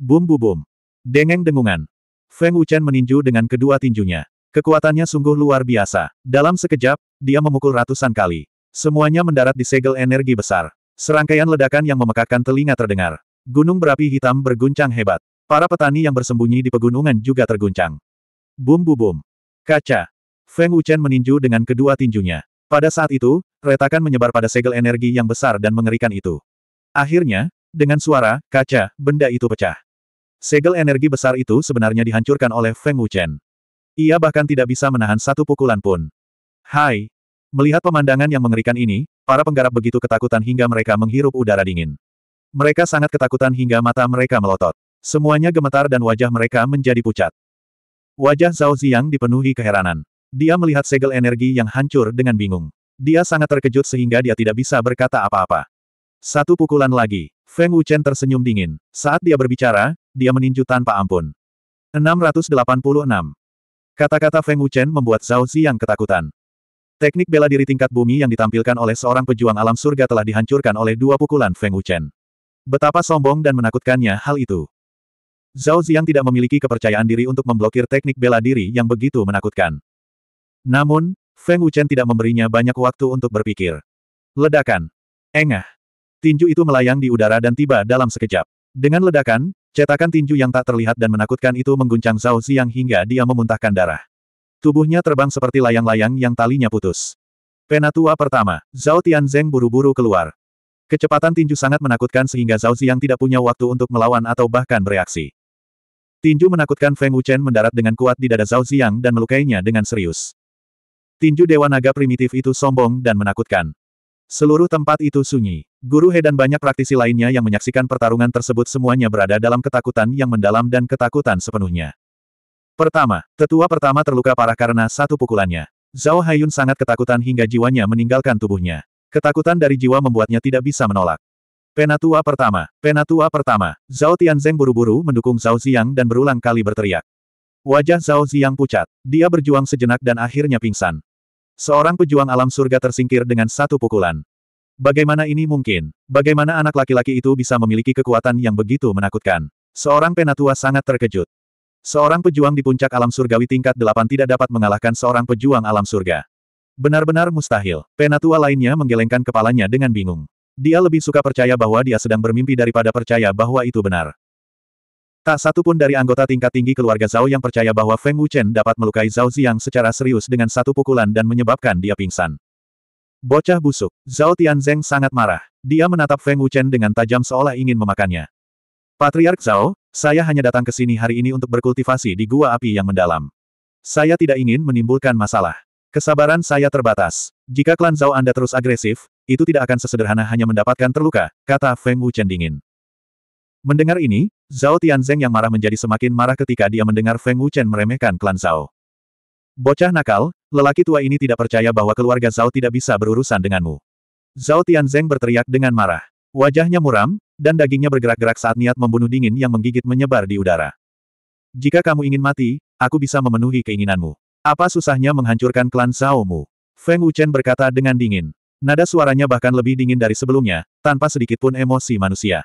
Bum bu bum. Dengeng dengungan. Feng Wuchen meninju dengan kedua tinjunya. Kekuatannya sungguh luar biasa. Dalam sekejap, dia memukul ratusan kali. Semuanya mendarat di segel energi besar. Serangkaian ledakan yang memekakkan telinga terdengar. Gunung berapi hitam berguncang hebat. Para petani yang bersembunyi di pegunungan juga terguncang. Bum bu bum. Kaca. Feng Wuchen meninju dengan kedua tinjunya. Pada saat itu, retakan menyebar pada segel energi yang besar dan mengerikan itu. Akhirnya, dengan suara, kaca, benda itu pecah. Segel energi besar itu sebenarnya dihancurkan oleh Feng Wuchen. Ia bahkan tidak bisa menahan satu pukulan pun. Hai! Melihat pemandangan yang mengerikan ini, para penggarap begitu ketakutan hingga mereka menghirup udara dingin. Mereka sangat ketakutan hingga mata mereka melotot. Semuanya gemetar dan wajah mereka menjadi pucat. Wajah Zhao Ziyang dipenuhi keheranan. Dia melihat segel energi yang hancur dengan bingung. Dia sangat terkejut sehingga dia tidak bisa berkata apa-apa. Satu pukulan lagi. Feng Wuchen tersenyum dingin. Saat dia berbicara, dia meninju tanpa ampun. 686. Kata-kata Feng Wuchen membuat Zhao Ziyang ketakutan. Teknik bela diri tingkat bumi yang ditampilkan oleh seorang pejuang alam surga telah dihancurkan oleh dua pukulan Feng Wuchen. Betapa sombong dan menakutkannya hal itu. Zhao Ziyang tidak memiliki kepercayaan diri untuk memblokir teknik bela diri yang begitu menakutkan. Namun, Feng Wuchen tidak memberinya banyak waktu untuk berpikir. Ledakan. Engah. Tinju itu melayang di udara dan tiba dalam sekejap. Dengan ledakan, cetakan tinju yang tak terlihat dan menakutkan itu mengguncang Zhao Ziyang hingga dia memuntahkan darah. Tubuhnya terbang seperti layang-layang yang talinya putus. Penatua pertama, Zhao Tianzeng buru-buru keluar. Kecepatan tinju sangat menakutkan sehingga Zhao Ziyang tidak punya waktu untuk melawan atau bahkan bereaksi. Tinju menakutkan Feng Wuchen mendarat dengan kuat di dada Zhao Ziyang dan melukainya dengan serius. Tinju Dewa Naga primitif itu sombong dan menakutkan. Seluruh tempat itu sunyi. Guru He dan banyak praktisi lainnya yang menyaksikan pertarungan tersebut semuanya berada dalam ketakutan yang mendalam dan ketakutan sepenuhnya. Pertama, tetua pertama terluka parah karena satu pukulannya. Zhao Haiyun sangat ketakutan hingga jiwanya meninggalkan tubuhnya. Ketakutan dari jiwa membuatnya tidak bisa menolak. Penatua pertama, penatua pertama, Zhao Tianzeng buru-buru mendukung Zhao Ziyang dan berulang kali berteriak. Wajah Zhao Ziyang pucat. Dia berjuang sejenak dan akhirnya pingsan. Seorang pejuang alam surga tersingkir dengan satu pukulan. Bagaimana ini mungkin? Bagaimana anak laki-laki itu bisa memiliki kekuatan yang begitu menakutkan? Seorang penatua sangat terkejut. Seorang pejuang di puncak alam surgawi tingkat delapan tidak dapat mengalahkan seorang pejuang alam surga. Benar-benar mustahil. Penatua lainnya menggelengkan kepalanya dengan bingung. Dia lebih suka percaya bahwa dia sedang bermimpi daripada percaya bahwa itu benar. Tak satu pun dari anggota tingkat tinggi keluarga Zhao yang percaya bahwa Feng Wuchen dapat melukai Zhao Ziyang secara serius dengan satu pukulan dan menyebabkan dia pingsan. Bocah busuk, Zhao Tianzeng sangat marah. Dia menatap Feng Wuchen dengan tajam seolah ingin memakannya. Patriark Zhao, saya hanya datang ke sini hari ini untuk berkultivasi di gua api yang mendalam. Saya tidak ingin menimbulkan masalah. Kesabaran saya terbatas. Jika klan Zhao Anda terus agresif, itu tidak akan sesederhana hanya mendapatkan terluka, kata Feng Wuchen dingin. Mendengar ini, Zhao Tianzeng yang marah menjadi semakin marah ketika dia mendengar Feng Wuchen meremehkan klan Zhao. Bocah nakal, lelaki tua ini tidak percaya bahwa keluarga Zhao tidak bisa berurusan denganmu. Zhao Tianzeng berteriak dengan marah. Wajahnya muram, dan dagingnya bergerak-gerak saat niat membunuh dingin yang menggigit menyebar di udara. Jika kamu ingin mati, aku bisa memenuhi keinginanmu. Apa susahnya menghancurkan klan Zhao-mu? Feng Wuchen berkata dengan dingin. Nada suaranya bahkan lebih dingin dari sebelumnya, tanpa sedikitpun emosi manusia.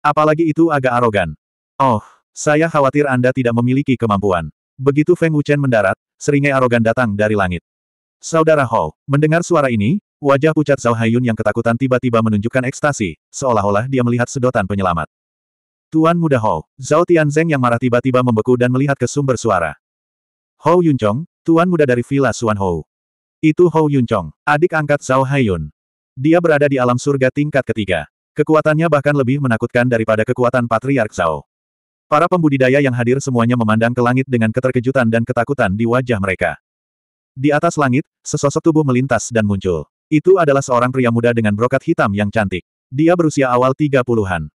Apalagi itu agak arogan. Oh, saya khawatir Anda tidak memiliki kemampuan. Begitu Feng Wuchen mendarat, seringai arogan datang dari langit. Saudara Hou, mendengar suara ini, wajah pucat Zhao Haiyun yang ketakutan tiba-tiba menunjukkan ekstasi, seolah-olah dia melihat sedotan penyelamat. Tuan muda Hou, Zhao Tianzeng yang marah tiba-tiba membeku dan melihat ke sumber suara. Hou Yunchong, tuan muda dari Villa Suan Hou. Itu Hou Yunchong, adik angkat Zhao Haiyun. Dia berada di alam surga tingkat ketiga. Kekuatannya bahkan lebih menakutkan daripada kekuatan Patriark Zhao. Para pembudidaya yang hadir semuanya memandang ke langit dengan keterkejutan dan ketakutan di wajah mereka. Di atas langit, sesosok tubuh melintas dan muncul. Itu adalah seorang pria muda dengan brokat hitam yang cantik. Dia berusia awal tiga puluhan.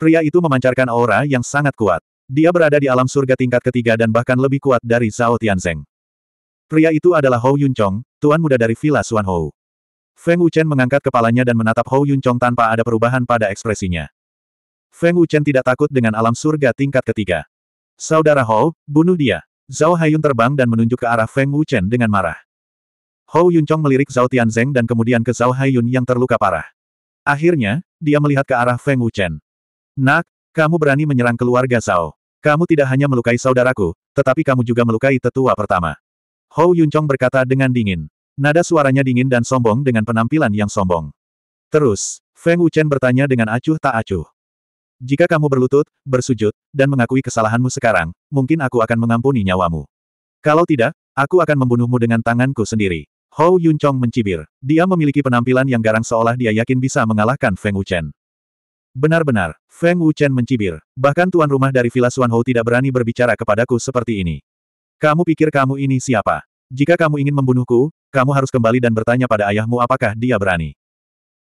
Pria itu memancarkan aura yang sangat kuat. Dia berada di alam surga tingkat ketiga dan bahkan lebih kuat dari Zhao Tianzeng. Pria itu adalah Hou Yunchong, tuan muda dari Villa Suanhou. Feng Wuchen mengangkat kepalanya dan menatap Hou Yun tanpa ada perubahan pada ekspresinya. Feng Wuchen tidak takut dengan alam surga tingkat ketiga. Saudara Hou, bunuh dia. Zhao Haiyun terbang dan menunjuk ke arah Feng Wuchen dengan marah. Hou Yun melirik Zhao Tianzeng dan kemudian ke Zhao Haiyun yang terluka parah. Akhirnya, dia melihat ke arah Feng Wuchen. Nak, kamu berani menyerang keluarga Zhao. Kamu tidak hanya melukai saudaraku, tetapi kamu juga melukai tetua pertama. Hou Yun berkata dengan dingin. Nada suaranya dingin dan sombong dengan penampilan yang sombong. Terus, Feng Wuchen bertanya dengan acuh tak acuh. Jika kamu berlutut, bersujud, dan mengakui kesalahanmu sekarang, mungkin aku akan mengampuni nyawamu. Kalau tidak, aku akan membunuhmu dengan tanganku sendiri. Hou Yunchong mencibir. Dia memiliki penampilan yang garang seolah dia yakin bisa mengalahkan Feng Wuchen. Benar-benar, Feng Wuchen mencibir. Bahkan tuan rumah dari Villa Hou tidak berani berbicara kepadaku seperti ini. Kamu pikir kamu ini siapa? Jika kamu ingin membunuhku, kamu harus kembali dan bertanya pada ayahmu apakah dia berani.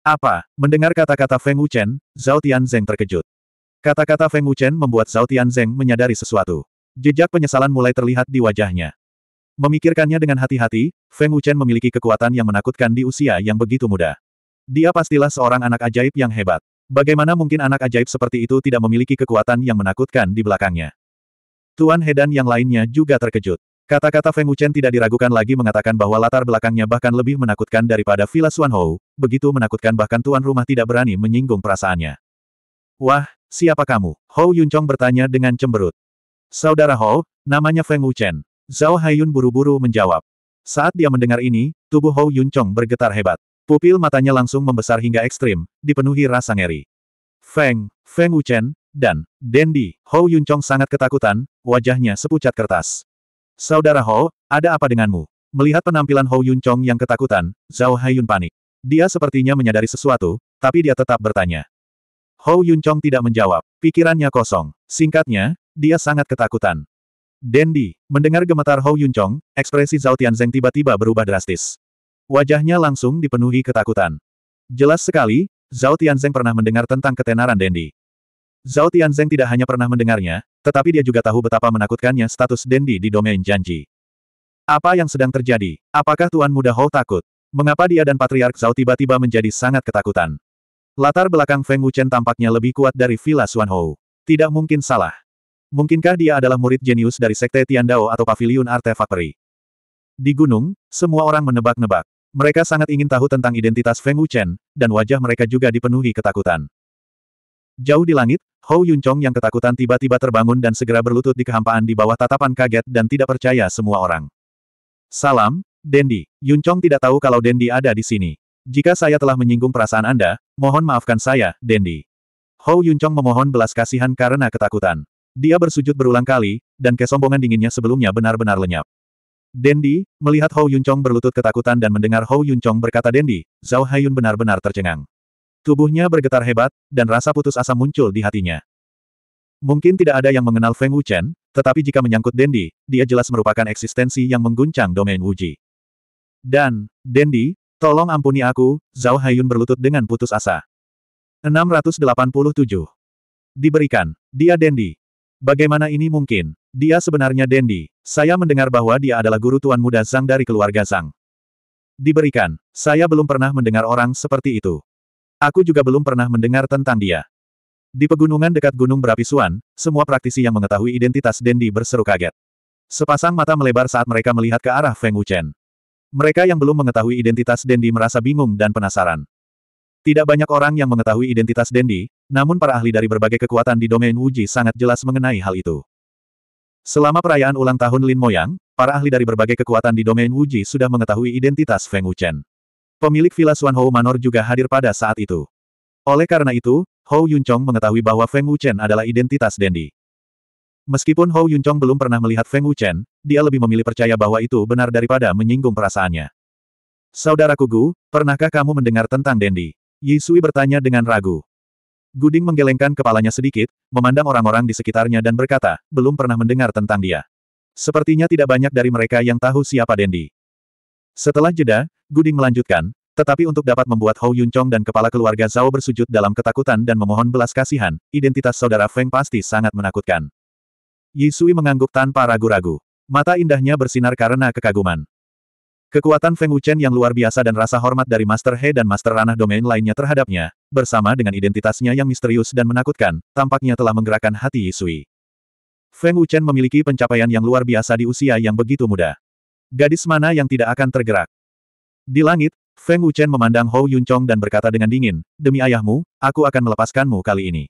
Apa? Mendengar kata-kata Feng Wuchen, Zhao Zeng terkejut. Kata-kata Feng Wuchen membuat Zhao Zeng menyadari sesuatu. Jejak penyesalan mulai terlihat di wajahnya. Memikirkannya dengan hati-hati, Feng Wuchen memiliki kekuatan yang menakutkan di usia yang begitu muda. Dia pastilah seorang anak ajaib yang hebat. Bagaimana mungkin anak ajaib seperti itu tidak memiliki kekuatan yang menakutkan di belakangnya? Tuan Hedan yang lainnya juga terkejut. Kata-kata Feng Wuchen tidak diragukan lagi mengatakan bahwa latar belakangnya bahkan lebih menakutkan daripada Villa Hou, begitu menakutkan bahkan tuan rumah tidak berani menyinggung perasaannya. Wah, siapa kamu? Hou Yuncong bertanya dengan cemberut. Saudara Hou, namanya Feng Wuchen. Zhao Haiyun buru-buru menjawab. Saat dia mendengar ini, tubuh Hou Yuncong bergetar hebat. Pupil matanya langsung membesar hingga ekstrim, dipenuhi rasa ngeri. Feng, Feng Wuchen, dan Dendi, Hou Yuncong sangat ketakutan, wajahnya sepucat kertas. Saudara Ho, ada apa denganmu? Melihat penampilan Hou Yun yang ketakutan, Zhao Haiyun panik. Dia sepertinya menyadari sesuatu, tapi dia tetap bertanya. Hou Yun tidak menjawab. Pikirannya kosong. Singkatnya, dia sangat ketakutan. Dendi, mendengar gemetar Hou Yun ekspresi Zhao Tianzeng tiba-tiba berubah drastis. Wajahnya langsung dipenuhi ketakutan. Jelas sekali, Zhao Tianzeng pernah mendengar tentang ketenaran Dendi. Zhao Tianzeng tidak hanya pernah mendengarnya, tetapi dia juga tahu betapa menakutkannya status Dendi di domain janji. Apa yang sedang terjadi? Apakah Tuan Muda Hou takut? Mengapa dia dan Patriark Zhao tiba-tiba menjadi sangat ketakutan? Latar belakang Feng Wuchen tampaknya lebih kuat dari Villa Xuan Hou. Tidak mungkin salah. Mungkinkah dia adalah murid jenius dari Sekte Tiandao atau Pavilion Artefak Peri? Di gunung, semua orang menebak-nebak. Mereka sangat ingin tahu tentang identitas Feng Wuchen, dan wajah mereka juga dipenuhi ketakutan. Jauh di langit, Hou Yuncong yang ketakutan tiba-tiba terbangun dan segera berlutut di kehampaan di bawah tatapan kaget dan tidak percaya semua orang. Salam, Dendi. Yuncong tidak tahu kalau Dendi ada di sini. Jika saya telah menyinggung perasaan Anda, mohon maafkan saya, Dendi. Hou Yuncong memohon belas kasihan karena ketakutan. Dia bersujud berulang kali, dan kesombongan dinginnya sebelumnya benar-benar lenyap. Dendi, melihat Hou Yuncong berlutut ketakutan dan mendengar Hou Yuncong berkata Dendi, Zhao Haiyun benar-benar tercengang. Tubuhnya bergetar hebat, dan rasa putus asa muncul di hatinya. Mungkin tidak ada yang mengenal Feng Wuchen, tetapi jika menyangkut Dendi, dia jelas merupakan eksistensi yang mengguncang domain Wuji. Dan, Dendi, tolong ampuni aku, Zhao Haiyun berlutut dengan putus asa. 687. Diberikan. Dia Dendi. Bagaimana ini mungkin? Dia sebenarnya Dendi. Saya mendengar bahwa dia adalah guru tuan muda Zhang dari keluarga Zhang. Diberikan. Saya belum pernah mendengar orang seperti itu. Aku juga belum pernah mendengar tentang dia. Di pegunungan dekat Gunung Berapi Suan, semua praktisi yang mengetahui identitas Dendi berseru kaget. Sepasang mata melebar saat mereka melihat ke arah Feng Wuchen. Mereka yang belum mengetahui identitas Dendi merasa bingung dan penasaran. Tidak banyak orang yang mengetahui identitas Dendi, namun para ahli dari berbagai kekuatan di domain Wuji sangat jelas mengenai hal itu. Selama perayaan ulang tahun Lin Moyang, para ahli dari berbagai kekuatan di domain Wuji sudah mengetahui identitas Feng Wuchen. Pemilik Villa Suan Hou Manor juga hadir pada saat itu. Oleh karena itu, Hou Yunchong mengetahui bahwa Feng Wuchen adalah identitas Dendi. Meskipun Hou Yunchong belum pernah melihat Feng Wuchen, dia lebih memilih percaya bahwa itu benar daripada menyinggung perasaannya. Saudaraku Gu, pernahkah kamu mendengar tentang Dendi? Yi Sui bertanya dengan ragu. Guding menggelengkan kepalanya sedikit, memandang orang-orang di sekitarnya dan berkata, belum pernah mendengar tentang dia. Sepertinya tidak banyak dari mereka yang tahu siapa Dendi. Setelah jeda, Guding melanjutkan, tetapi untuk dapat membuat Hou Yunchong dan kepala keluarga Zhao bersujud dalam ketakutan dan memohon belas kasihan, identitas saudara Feng pasti sangat menakutkan. Yi Sui mengangguk tanpa ragu-ragu. Mata indahnya bersinar karena kekaguman. Kekuatan Feng Wuchen yang luar biasa dan rasa hormat dari Master He dan Master Ranah Domain lainnya terhadapnya, bersama dengan identitasnya yang misterius dan menakutkan, tampaknya telah menggerakkan hati Yi Sui. Feng Wuchen memiliki pencapaian yang luar biasa di usia yang begitu muda. Gadis mana yang tidak akan tergerak? Di langit, Feng Wuchen memandang Hou Yunchong dan berkata dengan dingin, Demi ayahmu, aku akan melepaskanmu kali ini.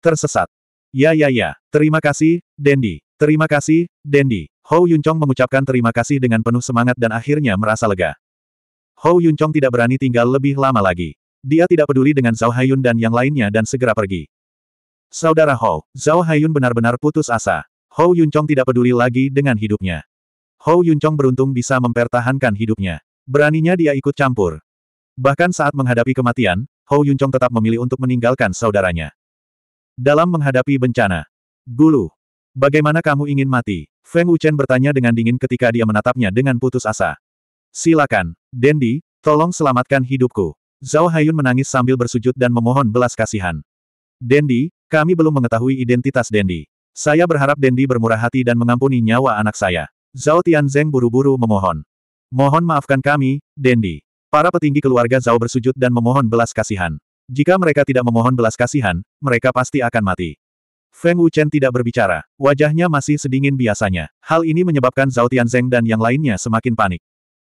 Tersesat. Ya ya ya, terima kasih, Dendi. Terima kasih, Dendi. Hou Yunchong mengucapkan terima kasih dengan penuh semangat dan akhirnya merasa lega. Hou Yunchong tidak berani tinggal lebih lama lagi. Dia tidak peduli dengan Zhao Haiyun dan yang lainnya dan segera pergi. Saudara Hou, Zhao Haiyun benar-benar putus asa. Hou Yunchong tidak peduli lagi dengan hidupnya. Hou Yuncong beruntung bisa mempertahankan hidupnya. Beraninya dia ikut campur. Bahkan saat menghadapi kematian, Hou Yuncong tetap memilih untuk meninggalkan saudaranya. Dalam menghadapi bencana. Gulu. Bagaimana kamu ingin mati? Feng Wuchen bertanya dengan dingin ketika dia menatapnya dengan putus asa. Silakan, Dendi, tolong selamatkan hidupku. Zhao Haiyun menangis sambil bersujud dan memohon belas kasihan. Dendi, kami belum mengetahui identitas Dendi. Saya berharap Dendi bermurah hati dan mengampuni nyawa anak saya. Zhao Tianzeng buru-buru memohon. Mohon maafkan kami, Dendi. Para petinggi keluarga Zhao bersujud dan memohon belas kasihan. Jika mereka tidak memohon belas kasihan, mereka pasti akan mati. Feng Wuchen tidak berbicara. Wajahnya masih sedingin biasanya. Hal ini menyebabkan Zhao Tianzeng dan yang lainnya semakin panik.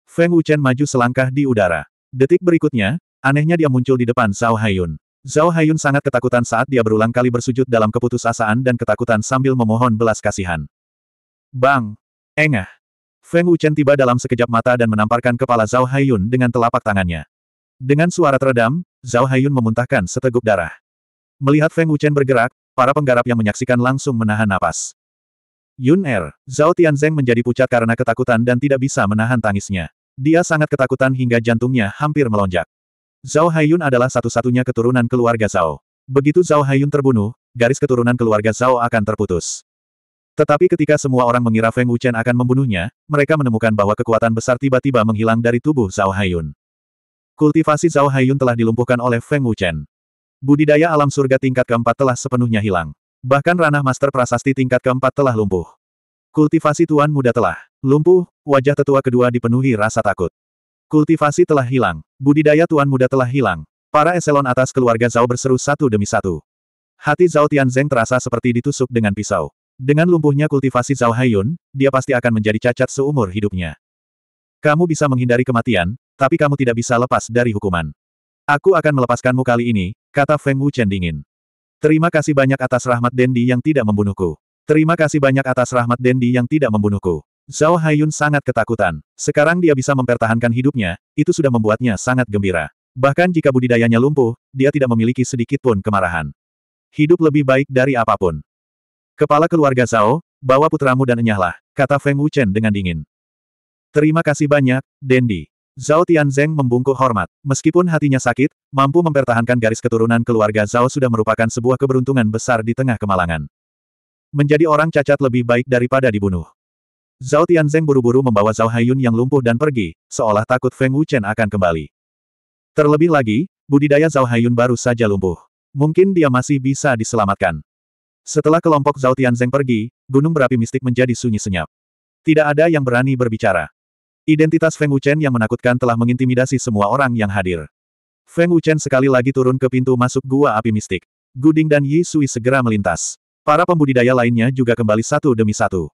Feng Wuchen maju selangkah di udara. Detik berikutnya, anehnya dia muncul di depan Zhao Haiyun. Zhao Haiyun sangat ketakutan saat dia berulang kali bersujud dalam keputusasaan dan ketakutan sambil memohon belas kasihan. Bang! Engah! Feng Wuchen tiba dalam sekejap mata dan menamparkan kepala Zhao Haiyun dengan telapak tangannya. Dengan suara teredam, Zhao Haiyun memuntahkan seteguk darah. Melihat Feng Wuchen bergerak, para penggarap yang menyaksikan langsung menahan napas. Yun Er, Zhao Tianzeng menjadi pucat karena ketakutan dan tidak bisa menahan tangisnya. Dia sangat ketakutan hingga jantungnya hampir melonjak. Zhao Haiyun adalah satu-satunya keturunan keluarga Zhao. Begitu Zhao Haiyun terbunuh, garis keturunan keluarga Zhao akan terputus. Tetapi ketika semua orang mengira Feng Wuchen akan membunuhnya, mereka menemukan bahwa kekuatan besar tiba-tiba menghilang dari tubuh Zhao Haiyun. Kultivasi Zhao Haiyun telah dilumpuhkan oleh Feng Wuchen. Budidaya alam surga tingkat keempat telah sepenuhnya hilang. Bahkan ranah master prasasti tingkat keempat telah lumpuh. Kultivasi tuan muda telah lumpuh, wajah tetua kedua dipenuhi rasa takut. Kultivasi telah hilang, budidaya tuan muda telah hilang. Para eselon atas keluarga Zhao berseru satu demi satu. Hati Zhao Tianzeng terasa seperti ditusuk dengan pisau. Dengan lumpuhnya kultivasi Zhao Haiyun, dia pasti akan menjadi cacat seumur hidupnya. Kamu bisa menghindari kematian, tapi kamu tidak bisa lepas dari hukuman. Aku akan melepaskanmu kali ini, kata Feng Wuchen dingin. Terima kasih banyak atas rahmat Dendi yang tidak membunuhku. Terima kasih banyak atas rahmat Dendi yang tidak membunuhku. Zhao Haiyun sangat ketakutan. Sekarang dia bisa mempertahankan hidupnya, itu sudah membuatnya sangat gembira. Bahkan jika budidayanya lumpuh, dia tidak memiliki sedikit pun kemarahan. Hidup lebih baik dari apapun. Kepala keluarga Zhao, bawa putramu dan enyahlah, kata Feng Wuchen dengan dingin. Terima kasih banyak, Dendi. Zhao Tianzeng membungkuk hormat. Meskipun hatinya sakit, mampu mempertahankan garis keturunan keluarga Zhao sudah merupakan sebuah keberuntungan besar di tengah kemalangan. Menjadi orang cacat lebih baik daripada dibunuh. Zhao Tianzeng buru-buru membawa Zhao Haiyun yang lumpuh dan pergi, seolah takut Feng Wuchen akan kembali. Terlebih lagi, budidaya Zhao Haiyun baru saja lumpuh. Mungkin dia masih bisa diselamatkan. Setelah kelompok Zhao Tianzeng pergi, gunung berapi mistik menjadi sunyi senyap. Tidak ada yang berani berbicara. Identitas Feng Wuchen yang menakutkan telah mengintimidasi semua orang yang hadir. Feng Wuchen sekali lagi turun ke pintu masuk gua api mistik. Guding dan Yi Sui segera melintas. Para pembudidaya lainnya juga kembali satu demi satu.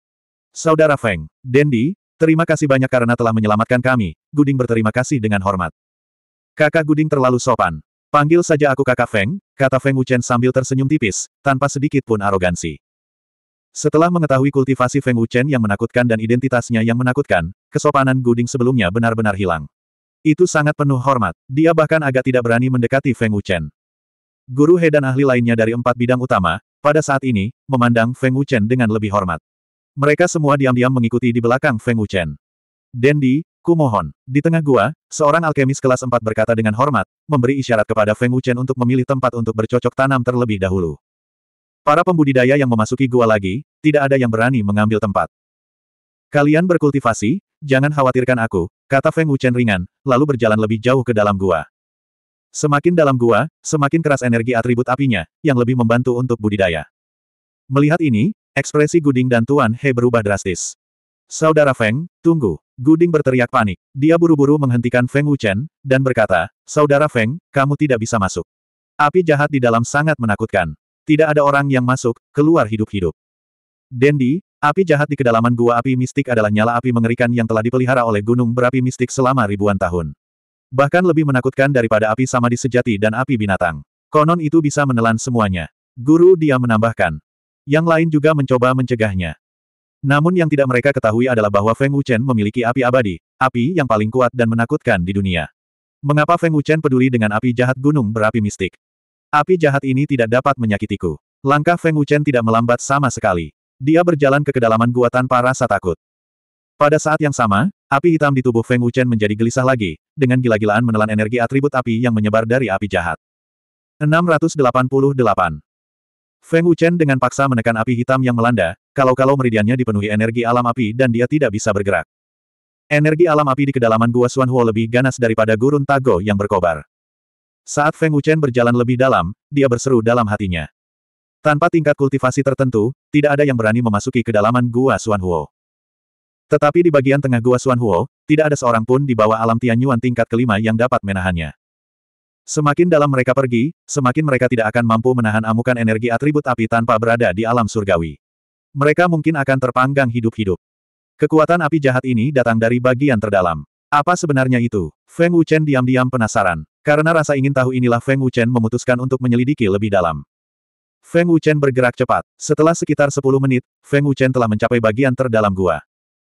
Saudara Feng, Dendi, terima kasih banyak karena telah menyelamatkan kami. Guding berterima kasih dengan hormat. Kakak Guding terlalu sopan. Panggil saja aku kakak Feng, kata Feng Wuchen sambil tersenyum tipis, tanpa sedikit pun arogansi. Setelah mengetahui kultivasi Feng Wuchen yang menakutkan dan identitasnya yang menakutkan, kesopanan Guding sebelumnya benar-benar hilang. Itu sangat penuh hormat, dia bahkan agak tidak berani mendekati Feng Wuchen. Guru He dan ahli lainnya dari empat bidang utama, pada saat ini, memandang Feng Wuchen dengan lebih hormat. Mereka semua diam-diam mengikuti di belakang Feng Wuchen. Dendi, mohon. Di tengah gua, seorang alkemis kelas 4 berkata dengan hormat, memberi isyarat kepada Feng Wuchen untuk memilih tempat untuk bercocok tanam terlebih dahulu. Para pembudidaya yang memasuki gua lagi, tidak ada yang berani mengambil tempat. Kalian berkultivasi, jangan khawatirkan aku, kata Feng Wuchen ringan, lalu berjalan lebih jauh ke dalam gua. Semakin dalam gua, semakin keras energi atribut apinya, yang lebih membantu untuk budidaya. Melihat ini, ekspresi Guding dan Tuan He berubah drastis. Saudara Feng, tunggu. Guding berteriak panik. Dia buru-buru menghentikan Feng Wuchen, dan berkata, Saudara Feng, kamu tidak bisa masuk. Api jahat di dalam sangat menakutkan. Tidak ada orang yang masuk, keluar hidup-hidup. Dendi, api jahat di kedalaman gua api mistik adalah nyala api mengerikan yang telah dipelihara oleh gunung berapi mistik selama ribuan tahun. Bahkan lebih menakutkan daripada api di sejati dan api binatang. Konon itu bisa menelan semuanya. Guru dia menambahkan. Yang lain juga mencoba mencegahnya. Namun yang tidak mereka ketahui adalah bahwa Feng Wuchen memiliki api abadi, api yang paling kuat dan menakutkan di dunia. Mengapa Feng Wuchen peduli dengan api jahat gunung berapi mistik? Api jahat ini tidak dapat menyakitiku. Langkah Feng Wuchen tidak melambat sama sekali. Dia berjalan ke kedalaman gua tanpa rasa takut. Pada saat yang sama, api hitam di tubuh Feng Wuchen menjadi gelisah lagi, dengan gila-gilaan menelan energi atribut api yang menyebar dari api jahat. 688 Feng Wuchen dengan paksa menekan api hitam yang melanda, kalau-kalau meridiannya dipenuhi energi alam api dan dia tidak bisa bergerak. Energi alam api di kedalaman gua Xuanhuo lebih ganas daripada gurun Tago yang berkobar. Saat Feng Wuchen berjalan lebih dalam, dia berseru dalam hatinya. Tanpa tingkat kultivasi tertentu, tidak ada yang berani memasuki kedalaman gua Xuanhuo. Tetapi di bagian tengah gua Xuanhuo, tidak ada seorang pun di bawah alam Tianyuan tingkat kelima yang dapat menahannya. Semakin dalam mereka pergi, semakin mereka tidak akan mampu menahan amukan energi atribut api tanpa berada di alam surgawi. Mereka mungkin akan terpanggang hidup-hidup. Kekuatan api jahat ini datang dari bagian terdalam. Apa sebenarnya itu? Feng Wuchen diam-diam penasaran. Karena rasa ingin tahu inilah Feng Wuchen memutuskan untuk menyelidiki lebih dalam. Feng Wuchen bergerak cepat. Setelah sekitar 10 menit, Feng Wuchen telah mencapai bagian terdalam gua.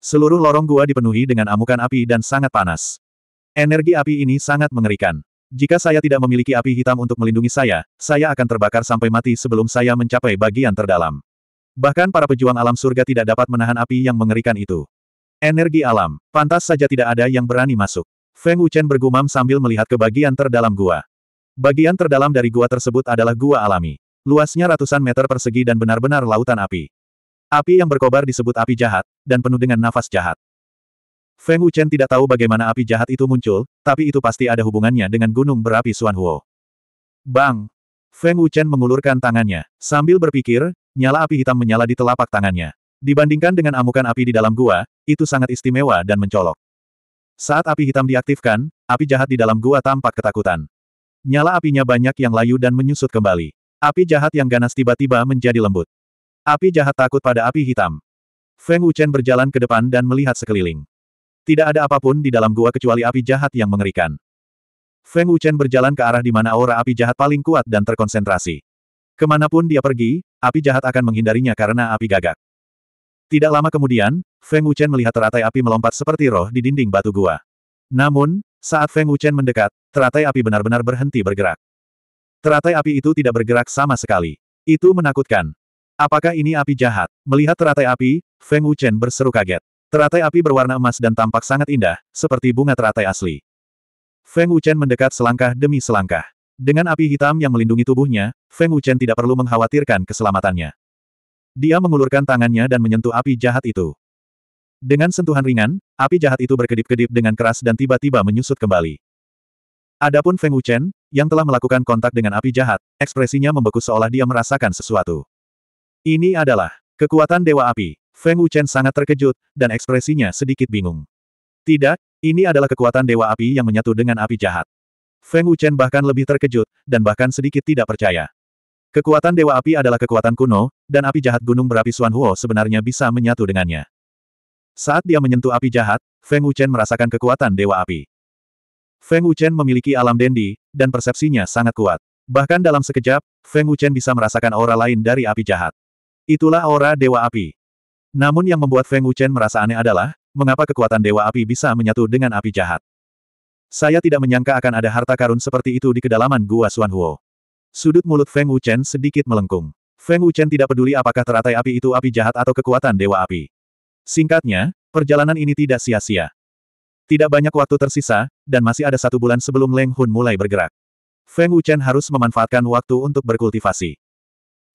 Seluruh lorong gua dipenuhi dengan amukan api dan sangat panas. Energi api ini sangat mengerikan. Jika saya tidak memiliki api hitam untuk melindungi saya, saya akan terbakar sampai mati sebelum saya mencapai bagian terdalam. Bahkan para pejuang alam surga tidak dapat menahan api yang mengerikan itu. Energi alam, pantas saja tidak ada yang berani masuk. Feng Wuchen bergumam sambil melihat ke bagian terdalam gua. Bagian terdalam dari gua tersebut adalah gua alami. Luasnya ratusan meter persegi dan benar-benar lautan api. Api yang berkobar disebut api jahat, dan penuh dengan nafas jahat. Feng Wuchen tidak tahu bagaimana api jahat itu muncul, tapi itu pasti ada hubungannya dengan gunung berapi Suanhuo. Bang! Feng Wuchen mengulurkan tangannya. Sambil berpikir, nyala api hitam menyala di telapak tangannya. Dibandingkan dengan amukan api di dalam gua, itu sangat istimewa dan mencolok. Saat api hitam diaktifkan, api jahat di dalam gua tampak ketakutan. Nyala apinya banyak yang layu dan menyusut kembali. Api jahat yang ganas tiba-tiba menjadi lembut. Api jahat takut pada api hitam. Feng Wuchen berjalan ke depan dan melihat sekeliling. Tidak ada apapun di dalam gua kecuali api jahat yang mengerikan. Feng Wuchen berjalan ke arah di mana aura api jahat paling kuat dan terkonsentrasi. Kemanapun dia pergi, api jahat akan menghindarinya karena api gagak. Tidak lama kemudian, Feng Wuchen melihat teratai api melompat seperti roh di dinding batu gua. Namun, saat Feng Wuchen mendekat, teratai api benar-benar berhenti bergerak. Teratai api itu tidak bergerak sama sekali. Itu menakutkan. Apakah ini api jahat? Melihat teratai api, Feng Wuchen berseru kaget. Teratai api berwarna emas dan tampak sangat indah, seperti bunga teratai asli. Feng Wuchen mendekat selangkah demi selangkah. Dengan api hitam yang melindungi tubuhnya, Feng Wuchen tidak perlu mengkhawatirkan keselamatannya. Dia mengulurkan tangannya dan menyentuh api jahat itu. Dengan sentuhan ringan, api jahat itu berkedip-kedip dengan keras dan tiba-tiba menyusut kembali. Adapun Feng Wuchen, yang telah melakukan kontak dengan api jahat, ekspresinya membeku seolah dia merasakan sesuatu. Ini adalah kekuatan Dewa Api. Feng Wuchen sangat terkejut, dan ekspresinya sedikit bingung. Tidak, ini adalah kekuatan Dewa Api yang menyatu dengan api jahat. Feng Wuchen bahkan lebih terkejut, dan bahkan sedikit tidak percaya. Kekuatan Dewa Api adalah kekuatan kuno, dan api jahat gunung berapi Suan Huo sebenarnya bisa menyatu dengannya. Saat dia menyentuh api jahat, Feng Wuchen merasakan kekuatan Dewa Api. Feng Wuchen memiliki alam dendi, dan persepsinya sangat kuat. Bahkan dalam sekejap, Feng Wuchen bisa merasakan aura lain dari api jahat. Itulah aura Dewa Api. Namun yang membuat Feng Wuchen merasa aneh adalah, mengapa kekuatan Dewa Api bisa menyatu dengan api jahat. Saya tidak menyangka akan ada harta karun seperti itu di kedalaman Gua Huo. Sudut mulut Feng Wuchen sedikit melengkung. Feng Wuchen tidak peduli apakah teratai api itu api jahat atau kekuatan Dewa Api. Singkatnya, perjalanan ini tidak sia-sia. Tidak banyak waktu tersisa, dan masih ada satu bulan sebelum Leng Hun mulai bergerak. Feng Wuchen harus memanfaatkan waktu untuk berkultivasi.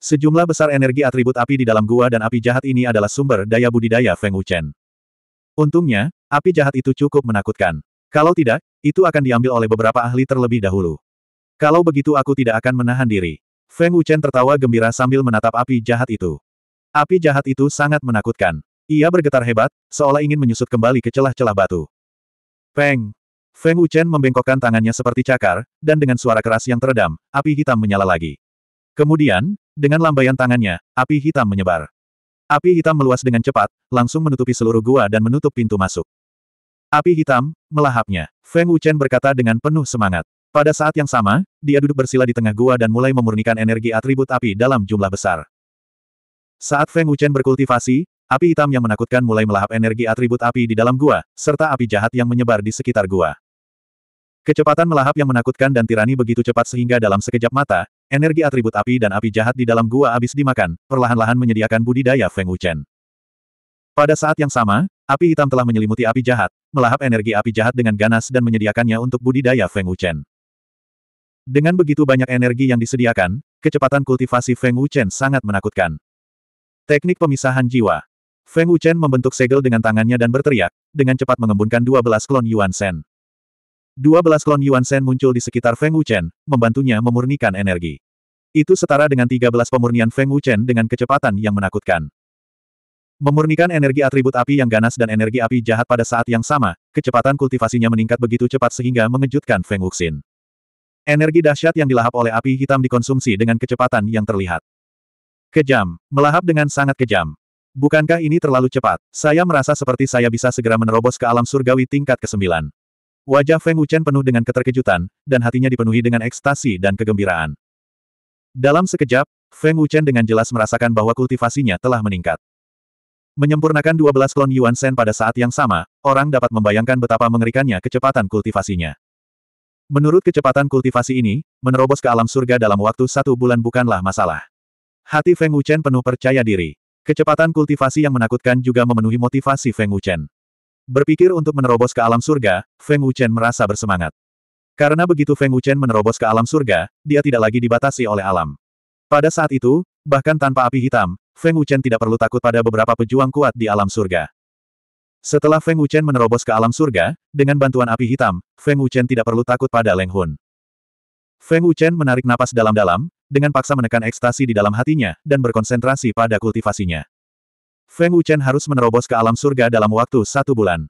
Sejumlah besar energi atribut api di dalam gua dan api jahat ini adalah sumber daya budidaya Feng Wuchen. Untungnya, api jahat itu cukup menakutkan. Kalau tidak, itu akan diambil oleh beberapa ahli terlebih dahulu. Kalau begitu aku tidak akan menahan diri. Feng Wuchen tertawa gembira sambil menatap api jahat itu. Api jahat itu sangat menakutkan. Ia bergetar hebat, seolah ingin menyusut kembali ke celah-celah batu. Peng! Feng Wuchen membengkokkan tangannya seperti cakar, dan dengan suara keras yang teredam, api hitam menyala lagi. Kemudian, dengan lambaian tangannya, api hitam menyebar. Api hitam meluas dengan cepat, langsung menutupi seluruh gua dan menutup pintu masuk. Api hitam, melahapnya. Feng Wuchen berkata dengan penuh semangat. Pada saat yang sama, dia duduk bersila di tengah gua dan mulai memurnikan energi atribut api dalam jumlah besar. Saat Feng Wuchen berkultivasi, api hitam yang menakutkan mulai melahap energi atribut api di dalam gua, serta api jahat yang menyebar di sekitar gua. Kecepatan melahap yang menakutkan dan tirani begitu cepat sehingga dalam sekejap mata, Energi atribut api dan api jahat di dalam gua abis dimakan, perlahan-lahan menyediakan budidaya Feng Wuchen. Pada saat yang sama, api hitam telah menyelimuti api jahat, melahap energi api jahat dengan ganas dan menyediakannya untuk budidaya Feng Wuchen. Dengan begitu banyak energi yang disediakan, kecepatan kultivasi Feng Wuchen sangat menakutkan. Teknik pemisahan jiwa. Feng Wuchen membentuk segel dengan tangannya dan berteriak, dengan cepat mengembunkan 12 klon Yuan Shen. 12 klon Yuan Shen muncul di sekitar Feng Wuchen, membantunya memurnikan energi. Itu setara dengan 13 pemurnian Feng Wuchen dengan kecepatan yang menakutkan. Memurnikan energi atribut api yang ganas dan energi api jahat pada saat yang sama, kecepatan kultivasinya meningkat begitu cepat sehingga mengejutkan Feng Wuxin. Energi dahsyat yang dilahap oleh api hitam dikonsumsi dengan kecepatan yang terlihat. Kejam, melahap dengan sangat kejam. Bukankah ini terlalu cepat? Saya merasa seperti saya bisa segera menerobos ke alam surgawi tingkat ke-9. Wajah Feng Wuchen penuh dengan keterkejutan, dan hatinya dipenuhi dengan ekstasi dan kegembiraan. Dalam sekejap, Feng Wuchen dengan jelas merasakan bahwa kultivasinya telah meningkat. Menyempurnakan 12 klon Yuan Shen pada saat yang sama, orang dapat membayangkan betapa mengerikannya kecepatan kultivasinya. Menurut kecepatan kultivasi ini, menerobos ke alam surga dalam waktu satu bulan bukanlah masalah. Hati Feng Wuchen penuh percaya diri. Kecepatan kultivasi yang menakutkan juga memenuhi motivasi Feng Wuchen. Berpikir untuk menerobos ke alam surga, Feng Wuchen merasa bersemangat. Karena begitu Feng Wuchen menerobos ke alam surga, dia tidak lagi dibatasi oleh alam. Pada saat itu, bahkan tanpa api hitam, Feng Wuchen tidak perlu takut pada beberapa pejuang kuat di alam surga. Setelah Feng Wuchen menerobos ke alam surga, dengan bantuan api hitam, Feng Wuchen tidak perlu takut pada Leng Hun. Feng Wuchen menarik napas dalam-dalam, dengan paksa menekan ekstasi di dalam hatinya, dan berkonsentrasi pada kultivasinya. Feng Wuchen harus menerobos ke alam surga dalam waktu satu bulan.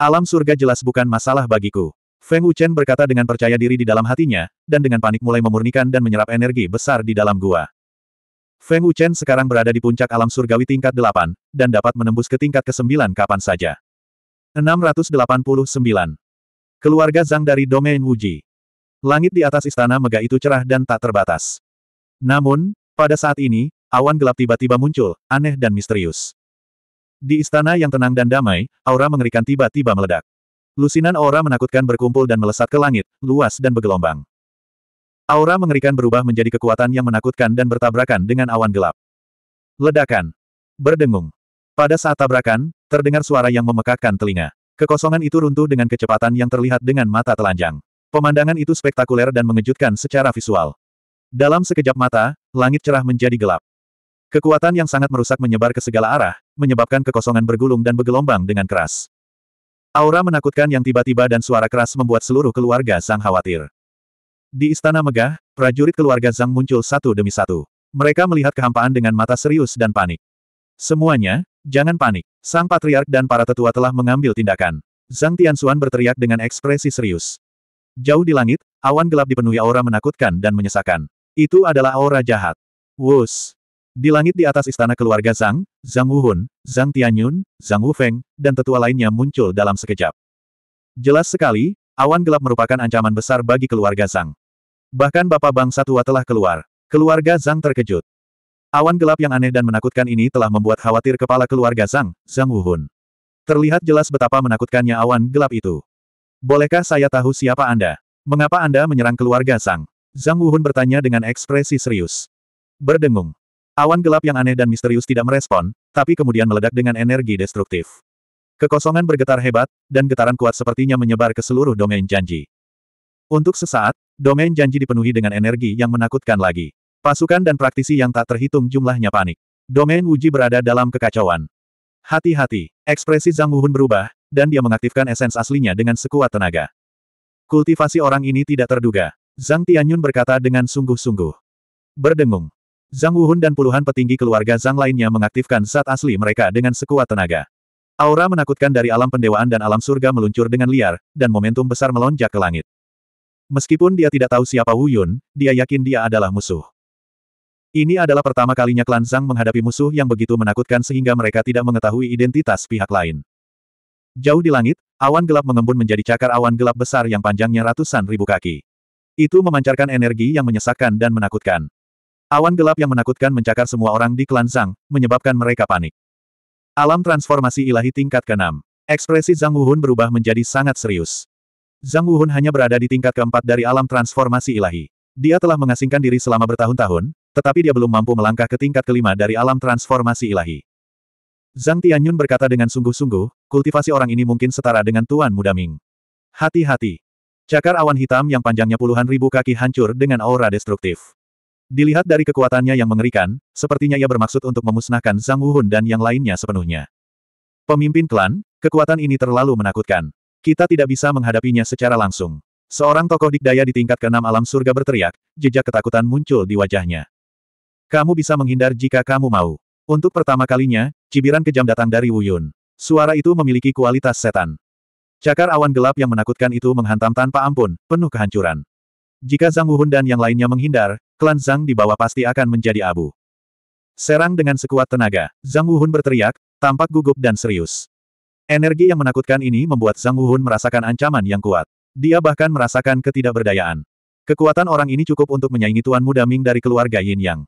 Alam surga jelas bukan masalah bagiku. Feng Wuchen berkata dengan percaya diri di dalam hatinya, dan dengan panik mulai memurnikan dan menyerap energi besar di dalam gua. Feng Wuchen sekarang berada di puncak alam surgawi tingkat 8, dan dapat menembus ke tingkat ke-9 kapan saja. 689. Keluarga Zhang dari Domain Wuji. Langit di atas istana megah itu cerah dan tak terbatas. Namun, pada saat ini, awan gelap tiba-tiba muncul, aneh dan misterius. Di istana yang tenang dan damai, aura mengerikan tiba-tiba meledak. Lusinan aura menakutkan berkumpul dan melesat ke langit, luas dan bergelombang. Aura mengerikan berubah menjadi kekuatan yang menakutkan dan bertabrakan dengan awan gelap. Ledakan. Berdengung. Pada saat tabrakan, terdengar suara yang memekakkan telinga. Kekosongan itu runtuh dengan kecepatan yang terlihat dengan mata telanjang. Pemandangan itu spektakuler dan mengejutkan secara visual. Dalam sekejap mata, langit cerah menjadi gelap. Kekuatan yang sangat merusak menyebar ke segala arah, menyebabkan kekosongan bergulung dan bergelombang dengan keras. Aura menakutkan yang tiba-tiba dan suara keras membuat seluruh keluarga Zhang khawatir. Di istana megah, prajurit keluarga Zhang muncul satu demi satu. Mereka melihat kehampaan dengan mata serius dan panik. Semuanya, jangan panik. Sang patriark dan para tetua telah mengambil tindakan. Zhang Tianxuan berteriak dengan ekspresi serius. Jauh di langit, awan gelap dipenuhi aura menakutkan dan menyesakan. Itu adalah aura jahat. Wus! Di langit di atas istana keluarga Zhang, Zhang Wuhun, Zhang Tianyun, Zhang Wufeng, dan tetua lainnya muncul dalam sekejap. Jelas sekali, awan gelap merupakan ancaman besar bagi keluarga Zhang. Bahkan Bapak Bangsa Tua telah keluar. Keluarga Zhang terkejut. Awan gelap yang aneh dan menakutkan ini telah membuat khawatir kepala keluarga Zhang, Zhang Wuhun. Terlihat jelas betapa menakutkannya awan gelap itu. Bolehkah saya tahu siapa Anda? Mengapa Anda menyerang keluarga Zhang? Zhang Wuhun bertanya dengan ekspresi serius. Berdengung. Awan gelap yang aneh dan misterius tidak merespon, tapi kemudian meledak dengan energi destruktif. Kekosongan bergetar hebat, dan getaran kuat sepertinya menyebar ke seluruh domain janji. Untuk sesaat, domain janji dipenuhi dengan energi yang menakutkan lagi. Pasukan dan praktisi yang tak terhitung jumlahnya panik. Domain Wuji berada dalam kekacauan. Hati-hati, ekspresi Zhang Wuhun berubah, dan dia mengaktifkan esens aslinya dengan sekuat tenaga. Kultivasi orang ini tidak terduga. Zhang Tianyun berkata dengan sungguh-sungguh. Berdengung, Zhang Wuhun dan puluhan petinggi keluarga Zhang lainnya mengaktifkan saat asli mereka dengan sekuat tenaga. Aura menakutkan dari alam pendewaan dan alam surga meluncur dengan liar, dan momentum besar melonjak ke langit. Meskipun dia tidak tahu siapa Wu Yun, dia yakin dia adalah musuh. Ini adalah pertama kalinya klan Zhang menghadapi musuh yang begitu menakutkan sehingga mereka tidak mengetahui identitas pihak lain. Jauh di langit, awan gelap mengembun menjadi cakar awan gelap besar yang panjangnya ratusan ribu kaki. Itu memancarkan energi yang menyesakkan dan menakutkan. Awan gelap yang menakutkan mencakar semua orang di klan Zhang, menyebabkan mereka panik. Alam transformasi ilahi tingkat ke-6. Ekspresi Zhang Wuhun berubah menjadi sangat serius. Zhang Wuhun hanya berada di tingkat keempat dari alam transformasi ilahi. Dia telah mengasingkan diri selama bertahun-tahun, tetapi dia belum mampu melangkah ke tingkat kelima dari alam transformasi ilahi. Zhang Tianyun berkata dengan sungguh-sungguh, kultivasi orang ini mungkin setara dengan Tuan Muda Ming. Hati-hati. Cakar awan hitam yang panjangnya puluhan ribu kaki hancur dengan aura destruktif. Dilihat dari kekuatannya yang mengerikan, sepertinya ia bermaksud untuk memusnahkan Zhang Wuhun dan yang lainnya sepenuhnya. Pemimpin klan, kekuatan ini terlalu menakutkan. Kita tidak bisa menghadapinya secara langsung. Seorang tokoh dikdaya di tingkat keenam alam surga berteriak, jejak ketakutan muncul di wajahnya. Kamu bisa menghindar jika kamu mau. Untuk pertama kalinya, cibiran kejam datang dari Wuyun. Suara itu memiliki kualitas setan. Cakar awan gelap yang menakutkan itu menghantam tanpa ampun, penuh kehancuran. Jika Zhang Wuhun dan yang lainnya menghindar, klan Zhang di bawah pasti akan menjadi abu. Serang dengan sekuat tenaga, Zhang Wuhun berteriak, tampak gugup dan serius. Energi yang menakutkan ini membuat Zhang Wuhun merasakan ancaman yang kuat. Dia bahkan merasakan ketidakberdayaan. Kekuatan orang ini cukup untuk menyaingi Tuan Muda Ming dari keluarga Yin Yang.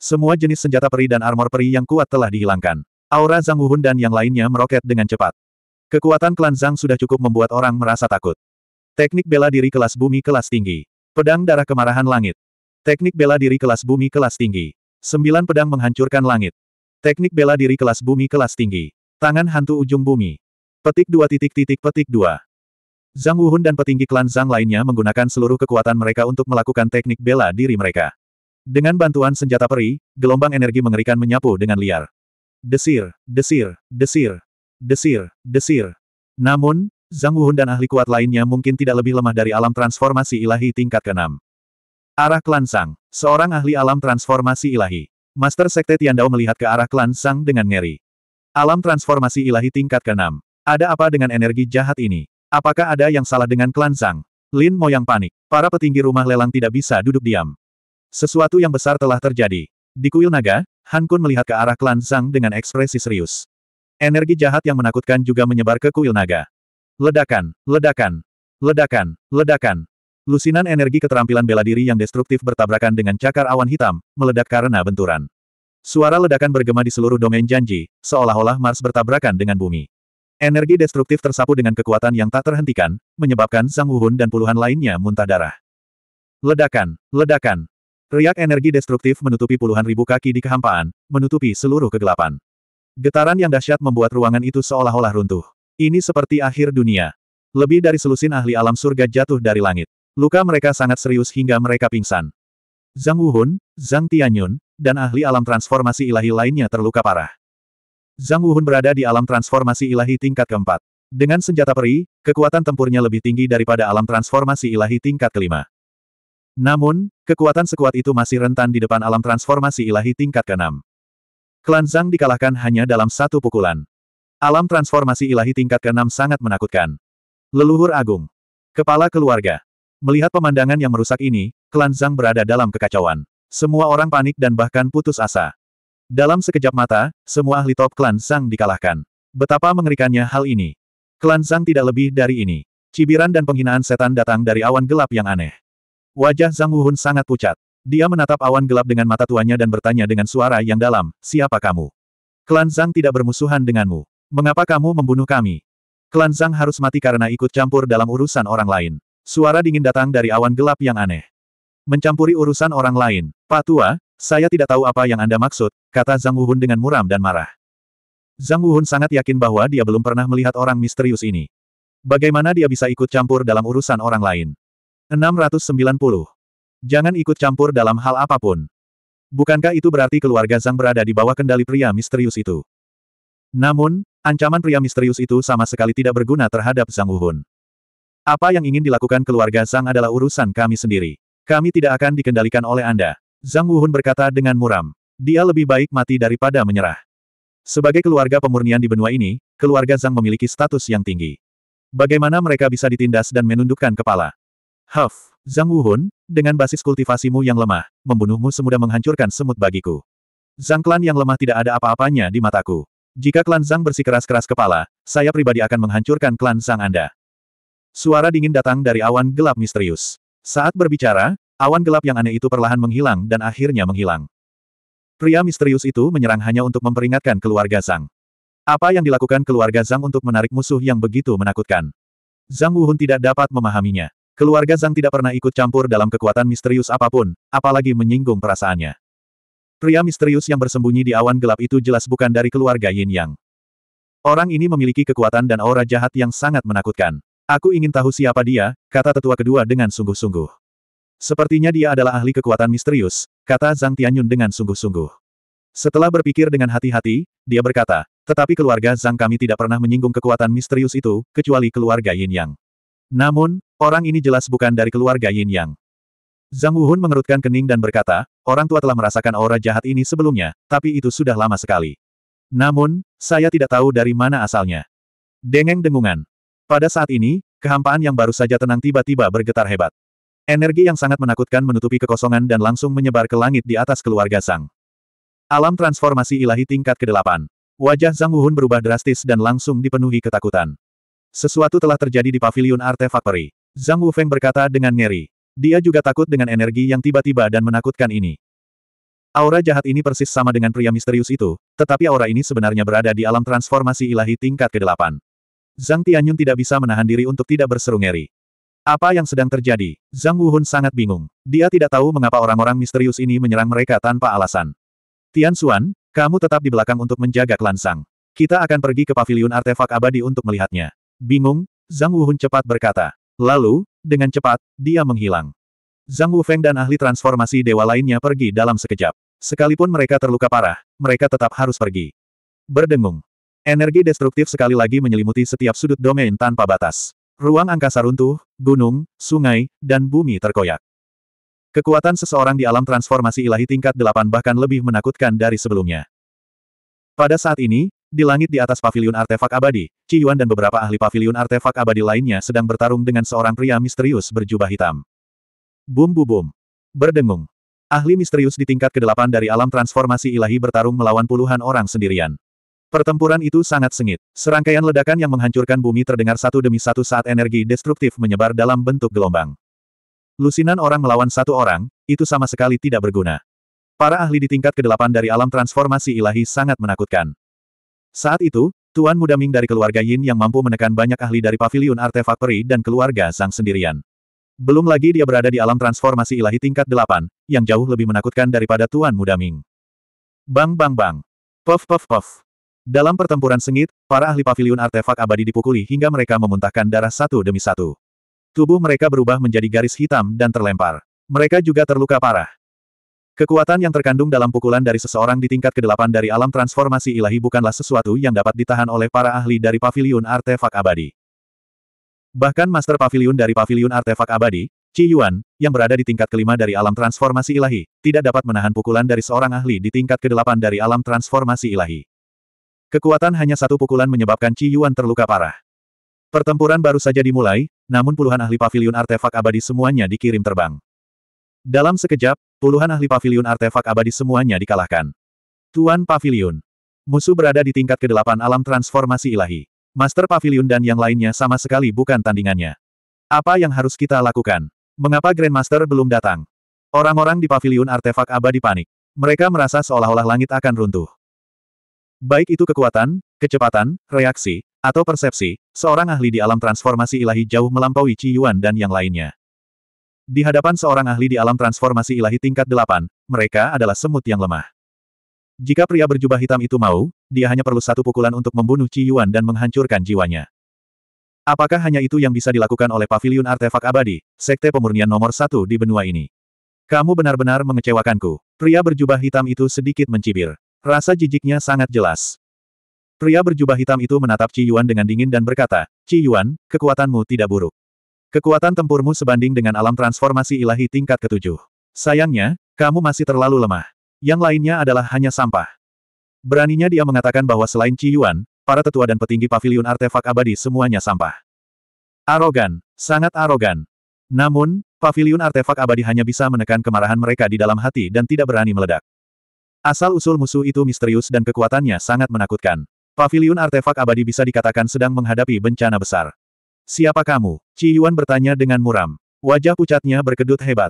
Semua jenis senjata peri dan armor peri yang kuat telah dihilangkan. Aura Zhang Wuhun dan yang lainnya meroket dengan cepat. Kekuatan klan Zhang sudah cukup membuat orang merasa takut. Teknik bela diri kelas bumi kelas tinggi. Pedang darah kemarahan langit. Teknik bela diri kelas bumi kelas tinggi. Sembilan pedang menghancurkan langit. Teknik bela diri kelas bumi kelas tinggi. Tangan hantu ujung bumi. Petik dua titik titik petik dua. Zhang Wuhun dan petinggi klan Zhang lainnya menggunakan seluruh kekuatan mereka untuk melakukan teknik bela diri mereka. Dengan bantuan senjata peri, gelombang energi mengerikan menyapu dengan liar. Desir, desir, desir, desir, desir. Namun, Zhang Wuhun dan ahli kuat lainnya mungkin tidak lebih lemah dari alam transformasi ilahi tingkat keenam. 6 Arah klan Sang, seorang ahli alam transformasi ilahi. Master Sekte Tiandao melihat ke arah klan Sang dengan ngeri. Alam transformasi ilahi tingkat keenam. Ada apa dengan energi jahat ini? Apakah ada yang salah dengan klan Sang? Lin Moyang panik. Para petinggi rumah lelang tidak bisa duduk diam. Sesuatu yang besar telah terjadi. Di kuil naga, Han Kun melihat ke arah klan Sang dengan ekspresi serius. Energi jahat yang menakutkan juga menyebar ke kuil naga. Ledakan, ledakan, ledakan, ledakan. Lusinan energi keterampilan bela diri yang destruktif bertabrakan dengan cakar awan hitam, meledak karena benturan. Suara ledakan bergema di seluruh domain janji, seolah-olah Mars bertabrakan dengan bumi. Energi destruktif tersapu dengan kekuatan yang tak terhentikan, menyebabkan Sang Wuhun dan puluhan lainnya muntah darah. Ledakan, ledakan. Riak energi destruktif menutupi puluhan ribu kaki di kehampaan, menutupi seluruh kegelapan. Getaran yang dahsyat membuat ruangan itu seolah-olah runtuh. Ini seperti akhir dunia. Lebih dari selusin ahli alam surga jatuh dari langit. Luka mereka sangat serius hingga mereka pingsan. Zhang Wuhun, Zhang Tianyun, dan ahli alam transformasi ilahi lainnya terluka parah. Zhang Wuhun berada di alam transformasi ilahi tingkat keempat. Dengan senjata peri, kekuatan tempurnya lebih tinggi daripada alam transformasi ilahi tingkat kelima. Namun, kekuatan sekuat itu masih rentan di depan alam transformasi ilahi tingkat keenam. Klan Zhang dikalahkan hanya dalam satu pukulan. Alam transformasi ilahi tingkat ke-6 sangat menakutkan. Leluhur Agung. Kepala keluarga. Melihat pemandangan yang merusak ini, klan Zhang berada dalam kekacauan. Semua orang panik dan bahkan putus asa. Dalam sekejap mata, semua ahli top klan Zhang dikalahkan. Betapa mengerikannya hal ini. Klan Zhang tidak lebih dari ini. Cibiran dan penghinaan setan datang dari awan gelap yang aneh. Wajah Zhang Wuhun sangat pucat. Dia menatap awan gelap dengan mata tuanya dan bertanya dengan suara yang dalam, siapa kamu? Klan Zhang tidak bermusuhan denganmu. Mengapa kamu membunuh kami? Klan Zhang harus mati karena ikut campur dalam urusan orang lain. Suara dingin datang dari awan gelap yang aneh. Mencampuri urusan orang lain. Pak Tua, saya tidak tahu apa yang Anda maksud, kata Zhang Wuhun dengan muram dan marah. Zhang Wuhun sangat yakin bahwa dia belum pernah melihat orang misterius ini. Bagaimana dia bisa ikut campur dalam urusan orang lain? 690. Jangan ikut campur dalam hal apapun. Bukankah itu berarti keluarga Zhang berada di bawah kendali pria misterius itu? Namun, Ancaman pria misterius itu sama sekali tidak berguna terhadap Zhang Wuhun. Apa yang ingin dilakukan keluarga Zhang adalah urusan kami sendiri. Kami tidak akan dikendalikan oleh Anda. Zhang Wuhun berkata dengan muram. Dia lebih baik mati daripada menyerah. Sebagai keluarga pemurnian di benua ini, keluarga Zhang memiliki status yang tinggi. Bagaimana mereka bisa ditindas dan menundukkan kepala? Huff, Zhang Wuhun, dengan basis kultivasimu yang lemah, membunuhmu semudah menghancurkan semut bagiku. Zhang Klan yang lemah tidak ada apa-apanya di mataku. Jika klan Zhang bersikeras-keras kepala, saya pribadi akan menghancurkan klan Zhang Anda. Suara dingin datang dari awan gelap misterius. Saat berbicara, awan gelap yang aneh itu perlahan menghilang dan akhirnya menghilang. Pria misterius itu menyerang hanya untuk memperingatkan keluarga Zhang. Apa yang dilakukan keluarga Zhang untuk menarik musuh yang begitu menakutkan? Zhang Wuhun tidak dapat memahaminya. Keluarga Zhang tidak pernah ikut campur dalam kekuatan misterius apapun, apalagi menyinggung perasaannya. Pria misterius yang bersembunyi di awan gelap itu jelas bukan dari keluarga Yin Yang. Orang ini memiliki kekuatan dan aura jahat yang sangat menakutkan. Aku ingin tahu siapa dia, kata tetua kedua dengan sungguh-sungguh. Sepertinya dia adalah ahli kekuatan misterius, kata Zhang Tianyun dengan sungguh-sungguh. Setelah berpikir dengan hati-hati, dia berkata, tetapi keluarga Zhang kami tidak pernah menyinggung kekuatan misterius itu, kecuali keluarga Yin Yang. Namun, orang ini jelas bukan dari keluarga Yin Yang. Zhang Wuhun mengerutkan kening dan berkata, orang tua telah merasakan aura jahat ini sebelumnya, tapi itu sudah lama sekali. Namun, saya tidak tahu dari mana asalnya. Dengeng dengungan. Pada saat ini, kehampaan yang baru saja tenang tiba-tiba bergetar hebat. Energi yang sangat menakutkan menutupi kekosongan dan langsung menyebar ke langit di atas keluarga Sang. Alam transformasi ilahi tingkat ke-8. Wajah Zhang Wuhun berubah drastis dan langsung dipenuhi ketakutan. Sesuatu telah terjadi di pavilion artefak peri. Zhang Wufeng berkata dengan ngeri. Dia juga takut dengan energi yang tiba-tiba dan menakutkan ini. Aura jahat ini persis sama dengan pria misterius itu, tetapi aura ini sebenarnya berada di alam transformasi ilahi tingkat ke-8. Zhang Tianyun tidak bisa menahan diri untuk tidak berseru ngeri. Apa yang sedang terjadi? Zhang Wuhun sangat bingung. Dia tidak tahu mengapa orang-orang misterius ini menyerang mereka tanpa alasan. Tian Xuan, kamu tetap di belakang untuk menjaga klan Sang. Kita akan pergi ke paviliun artefak abadi untuk melihatnya. Bingung, Zhang Wuhun cepat berkata. Lalu, dengan cepat, dia menghilang. Zhang Wufeng dan ahli transformasi dewa lainnya pergi dalam sekejap. Sekalipun mereka terluka parah, mereka tetap harus pergi. Berdengung. Energi destruktif sekali lagi menyelimuti setiap sudut domain tanpa batas. Ruang angkasa runtuh, gunung, sungai, dan bumi terkoyak. Kekuatan seseorang di alam transformasi ilahi tingkat 8 bahkan lebih menakutkan dari sebelumnya. Pada saat ini, di langit di atas pavilion artefak abadi, Qi Yuan dan beberapa ahli pavilion artefak abadi lainnya sedang bertarung dengan seorang pria misterius berjubah hitam. Bum bu bum. Berdengung. Ahli misterius di tingkat ke-8 dari alam transformasi ilahi bertarung melawan puluhan orang sendirian. Pertempuran itu sangat sengit. Serangkaian ledakan yang menghancurkan bumi terdengar satu demi satu saat energi destruktif menyebar dalam bentuk gelombang. Lusinan orang melawan satu orang, itu sama sekali tidak berguna. Para ahli di tingkat ke-8 dari alam transformasi ilahi sangat menakutkan. Saat itu, Tuan Muda Ming dari keluarga Yin yang mampu menekan banyak ahli dari Paviliun artefak peri dan keluarga Sang sendirian. Belum lagi dia berada di alam transformasi ilahi tingkat delapan, yang jauh lebih menakutkan daripada Tuan Muda Ming. Bang bang bang. Puff puff puff. Dalam pertempuran sengit, para ahli Paviliun artefak abadi dipukuli hingga mereka memuntahkan darah satu demi satu. Tubuh mereka berubah menjadi garis hitam dan terlempar. Mereka juga terluka parah. Kekuatan yang terkandung dalam pukulan dari seseorang di tingkat ke-8 dari alam transformasi ilahi bukanlah sesuatu yang dapat ditahan oleh para ahli dari Pavilion artefak abadi. Bahkan Master Pavilion dari Pavilion Artefak Abadi, Qi Yuan, yang berada di tingkat kelima dari alam transformasi ilahi, tidak dapat menahan pukulan dari seorang ahli di tingkat ke-8 dari alam transformasi ilahi. Kekuatan hanya satu pukulan menyebabkan Qi Yuan terluka parah. Pertempuran baru saja dimulai, namun puluhan ahli pavilion artefak abadi semuanya dikirim terbang. Dalam sekejap, Puluhan ahli pavilion artefak abadi semuanya dikalahkan. Tuan Pavilion. Musuh berada di tingkat ke-8 alam transformasi ilahi. Master Pavilion dan yang lainnya sama sekali bukan tandingannya. Apa yang harus kita lakukan? Mengapa Grandmaster belum datang? Orang-orang di pavilion artefak abadi panik. Mereka merasa seolah-olah langit akan runtuh. Baik itu kekuatan, kecepatan, reaksi, atau persepsi, seorang ahli di alam transformasi ilahi jauh melampaui Ci Yuan dan yang lainnya. Di hadapan seorang ahli di alam transformasi ilahi tingkat delapan, mereka adalah semut yang lemah. Jika pria berjubah hitam itu mau, dia hanya perlu satu pukulan untuk membunuh Ci Yuan dan menghancurkan jiwanya. Apakah hanya itu yang bisa dilakukan oleh Paviliun Artefak Abadi, Sekte Pemurnian nomor satu di benua ini? Kamu benar-benar mengecewakanku. Pria berjubah hitam itu sedikit mencibir. Rasa jijiknya sangat jelas. Pria berjubah hitam itu menatap Ci Yuan dengan dingin dan berkata, Ci Yuan, kekuatanmu tidak buruk. Kekuatan tempurmu sebanding dengan alam transformasi ilahi tingkat ketujuh. Sayangnya, kamu masih terlalu lemah. Yang lainnya adalah hanya sampah. Beraninya dia mengatakan bahwa selain Ci Yuan, para tetua dan petinggi pavilion artefak abadi semuanya sampah. Arogan, sangat arogan. Namun, pavilion artefak abadi hanya bisa menekan kemarahan mereka di dalam hati dan tidak berani meledak. Asal-usul musuh itu misterius dan kekuatannya sangat menakutkan. Pavilion artefak abadi bisa dikatakan sedang menghadapi bencana besar. Siapa kamu? Ci Yuan bertanya dengan muram. Wajah pucatnya berkedut hebat.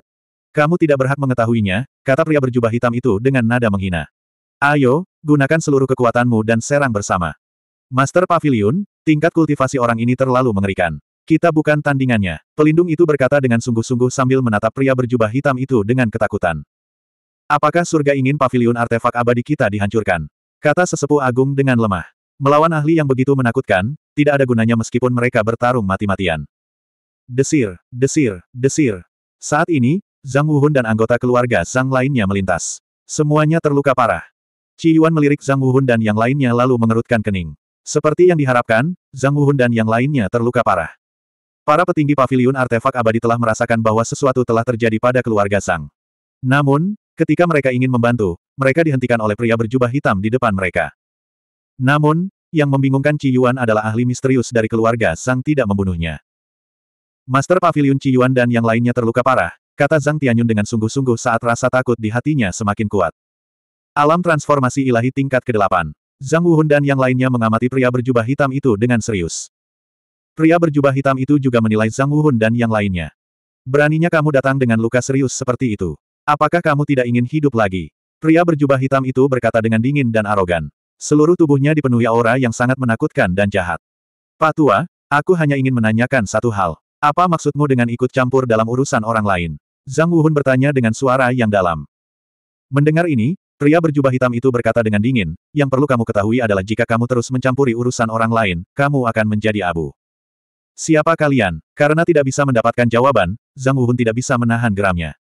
Kamu tidak berhak mengetahuinya, kata pria berjubah hitam itu dengan nada menghina. Ayo, gunakan seluruh kekuatanmu dan serang bersama. Master Pavilion, tingkat kultivasi orang ini terlalu mengerikan. Kita bukan tandingannya. Pelindung itu berkata dengan sungguh-sungguh sambil menatap pria berjubah hitam itu dengan ketakutan. Apakah surga ingin pavilion artefak abadi kita dihancurkan? Kata sesepuh agung dengan lemah. Melawan ahli yang begitu menakutkan, tidak ada gunanya meskipun mereka bertarung mati-matian. Desir, desir, desir. Saat ini, Zhang Wuhun dan anggota keluarga Zhang lainnya melintas. Semuanya terluka parah. Qi Yuan melirik Zhang Wuhun dan yang lainnya lalu mengerutkan kening. Seperti yang diharapkan, Zhang Wuhun dan yang lainnya terluka parah. Para petinggi pavilion artefak abadi telah merasakan bahwa sesuatu telah terjadi pada keluarga Zhang. Namun, ketika mereka ingin membantu, mereka dihentikan oleh pria berjubah hitam di depan mereka. Namun, yang membingungkan Qi Yuan adalah ahli misterius dari keluarga Zhang tidak membunuhnya. Master Pavilion Qi Yuan dan yang lainnya terluka parah, kata Zhang Tianyun dengan sungguh-sungguh saat rasa takut di hatinya semakin kuat. Alam transformasi ilahi tingkat ke-8. Zhang Wuhun dan yang lainnya mengamati pria berjubah hitam itu dengan serius. Pria berjubah hitam itu juga menilai Zhang Wuhun dan yang lainnya. Beraninya kamu datang dengan luka serius seperti itu. Apakah kamu tidak ingin hidup lagi? Pria berjubah hitam itu berkata dengan dingin dan arogan. Seluruh tubuhnya dipenuhi aura yang sangat menakutkan dan jahat. Pak Tua, aku hanya ingin menanyakan satu hal. Apa maksudmu dengan ikut campur dalam urusan orang lain? Zhang Wuhun bertanya dengan suara yang dalam. Mendengar ini, pria berjubah hitam itu berkata dengan dingin, yang perlu kamu ketahui adalah jika kamu terus mencampuri urusan orang lain, kamu akan menjadi abu. Siapa kalian? Karena tidak bisa mendapatkan jawaban, Zhang Wuhun tidak bisa menahan geramnya.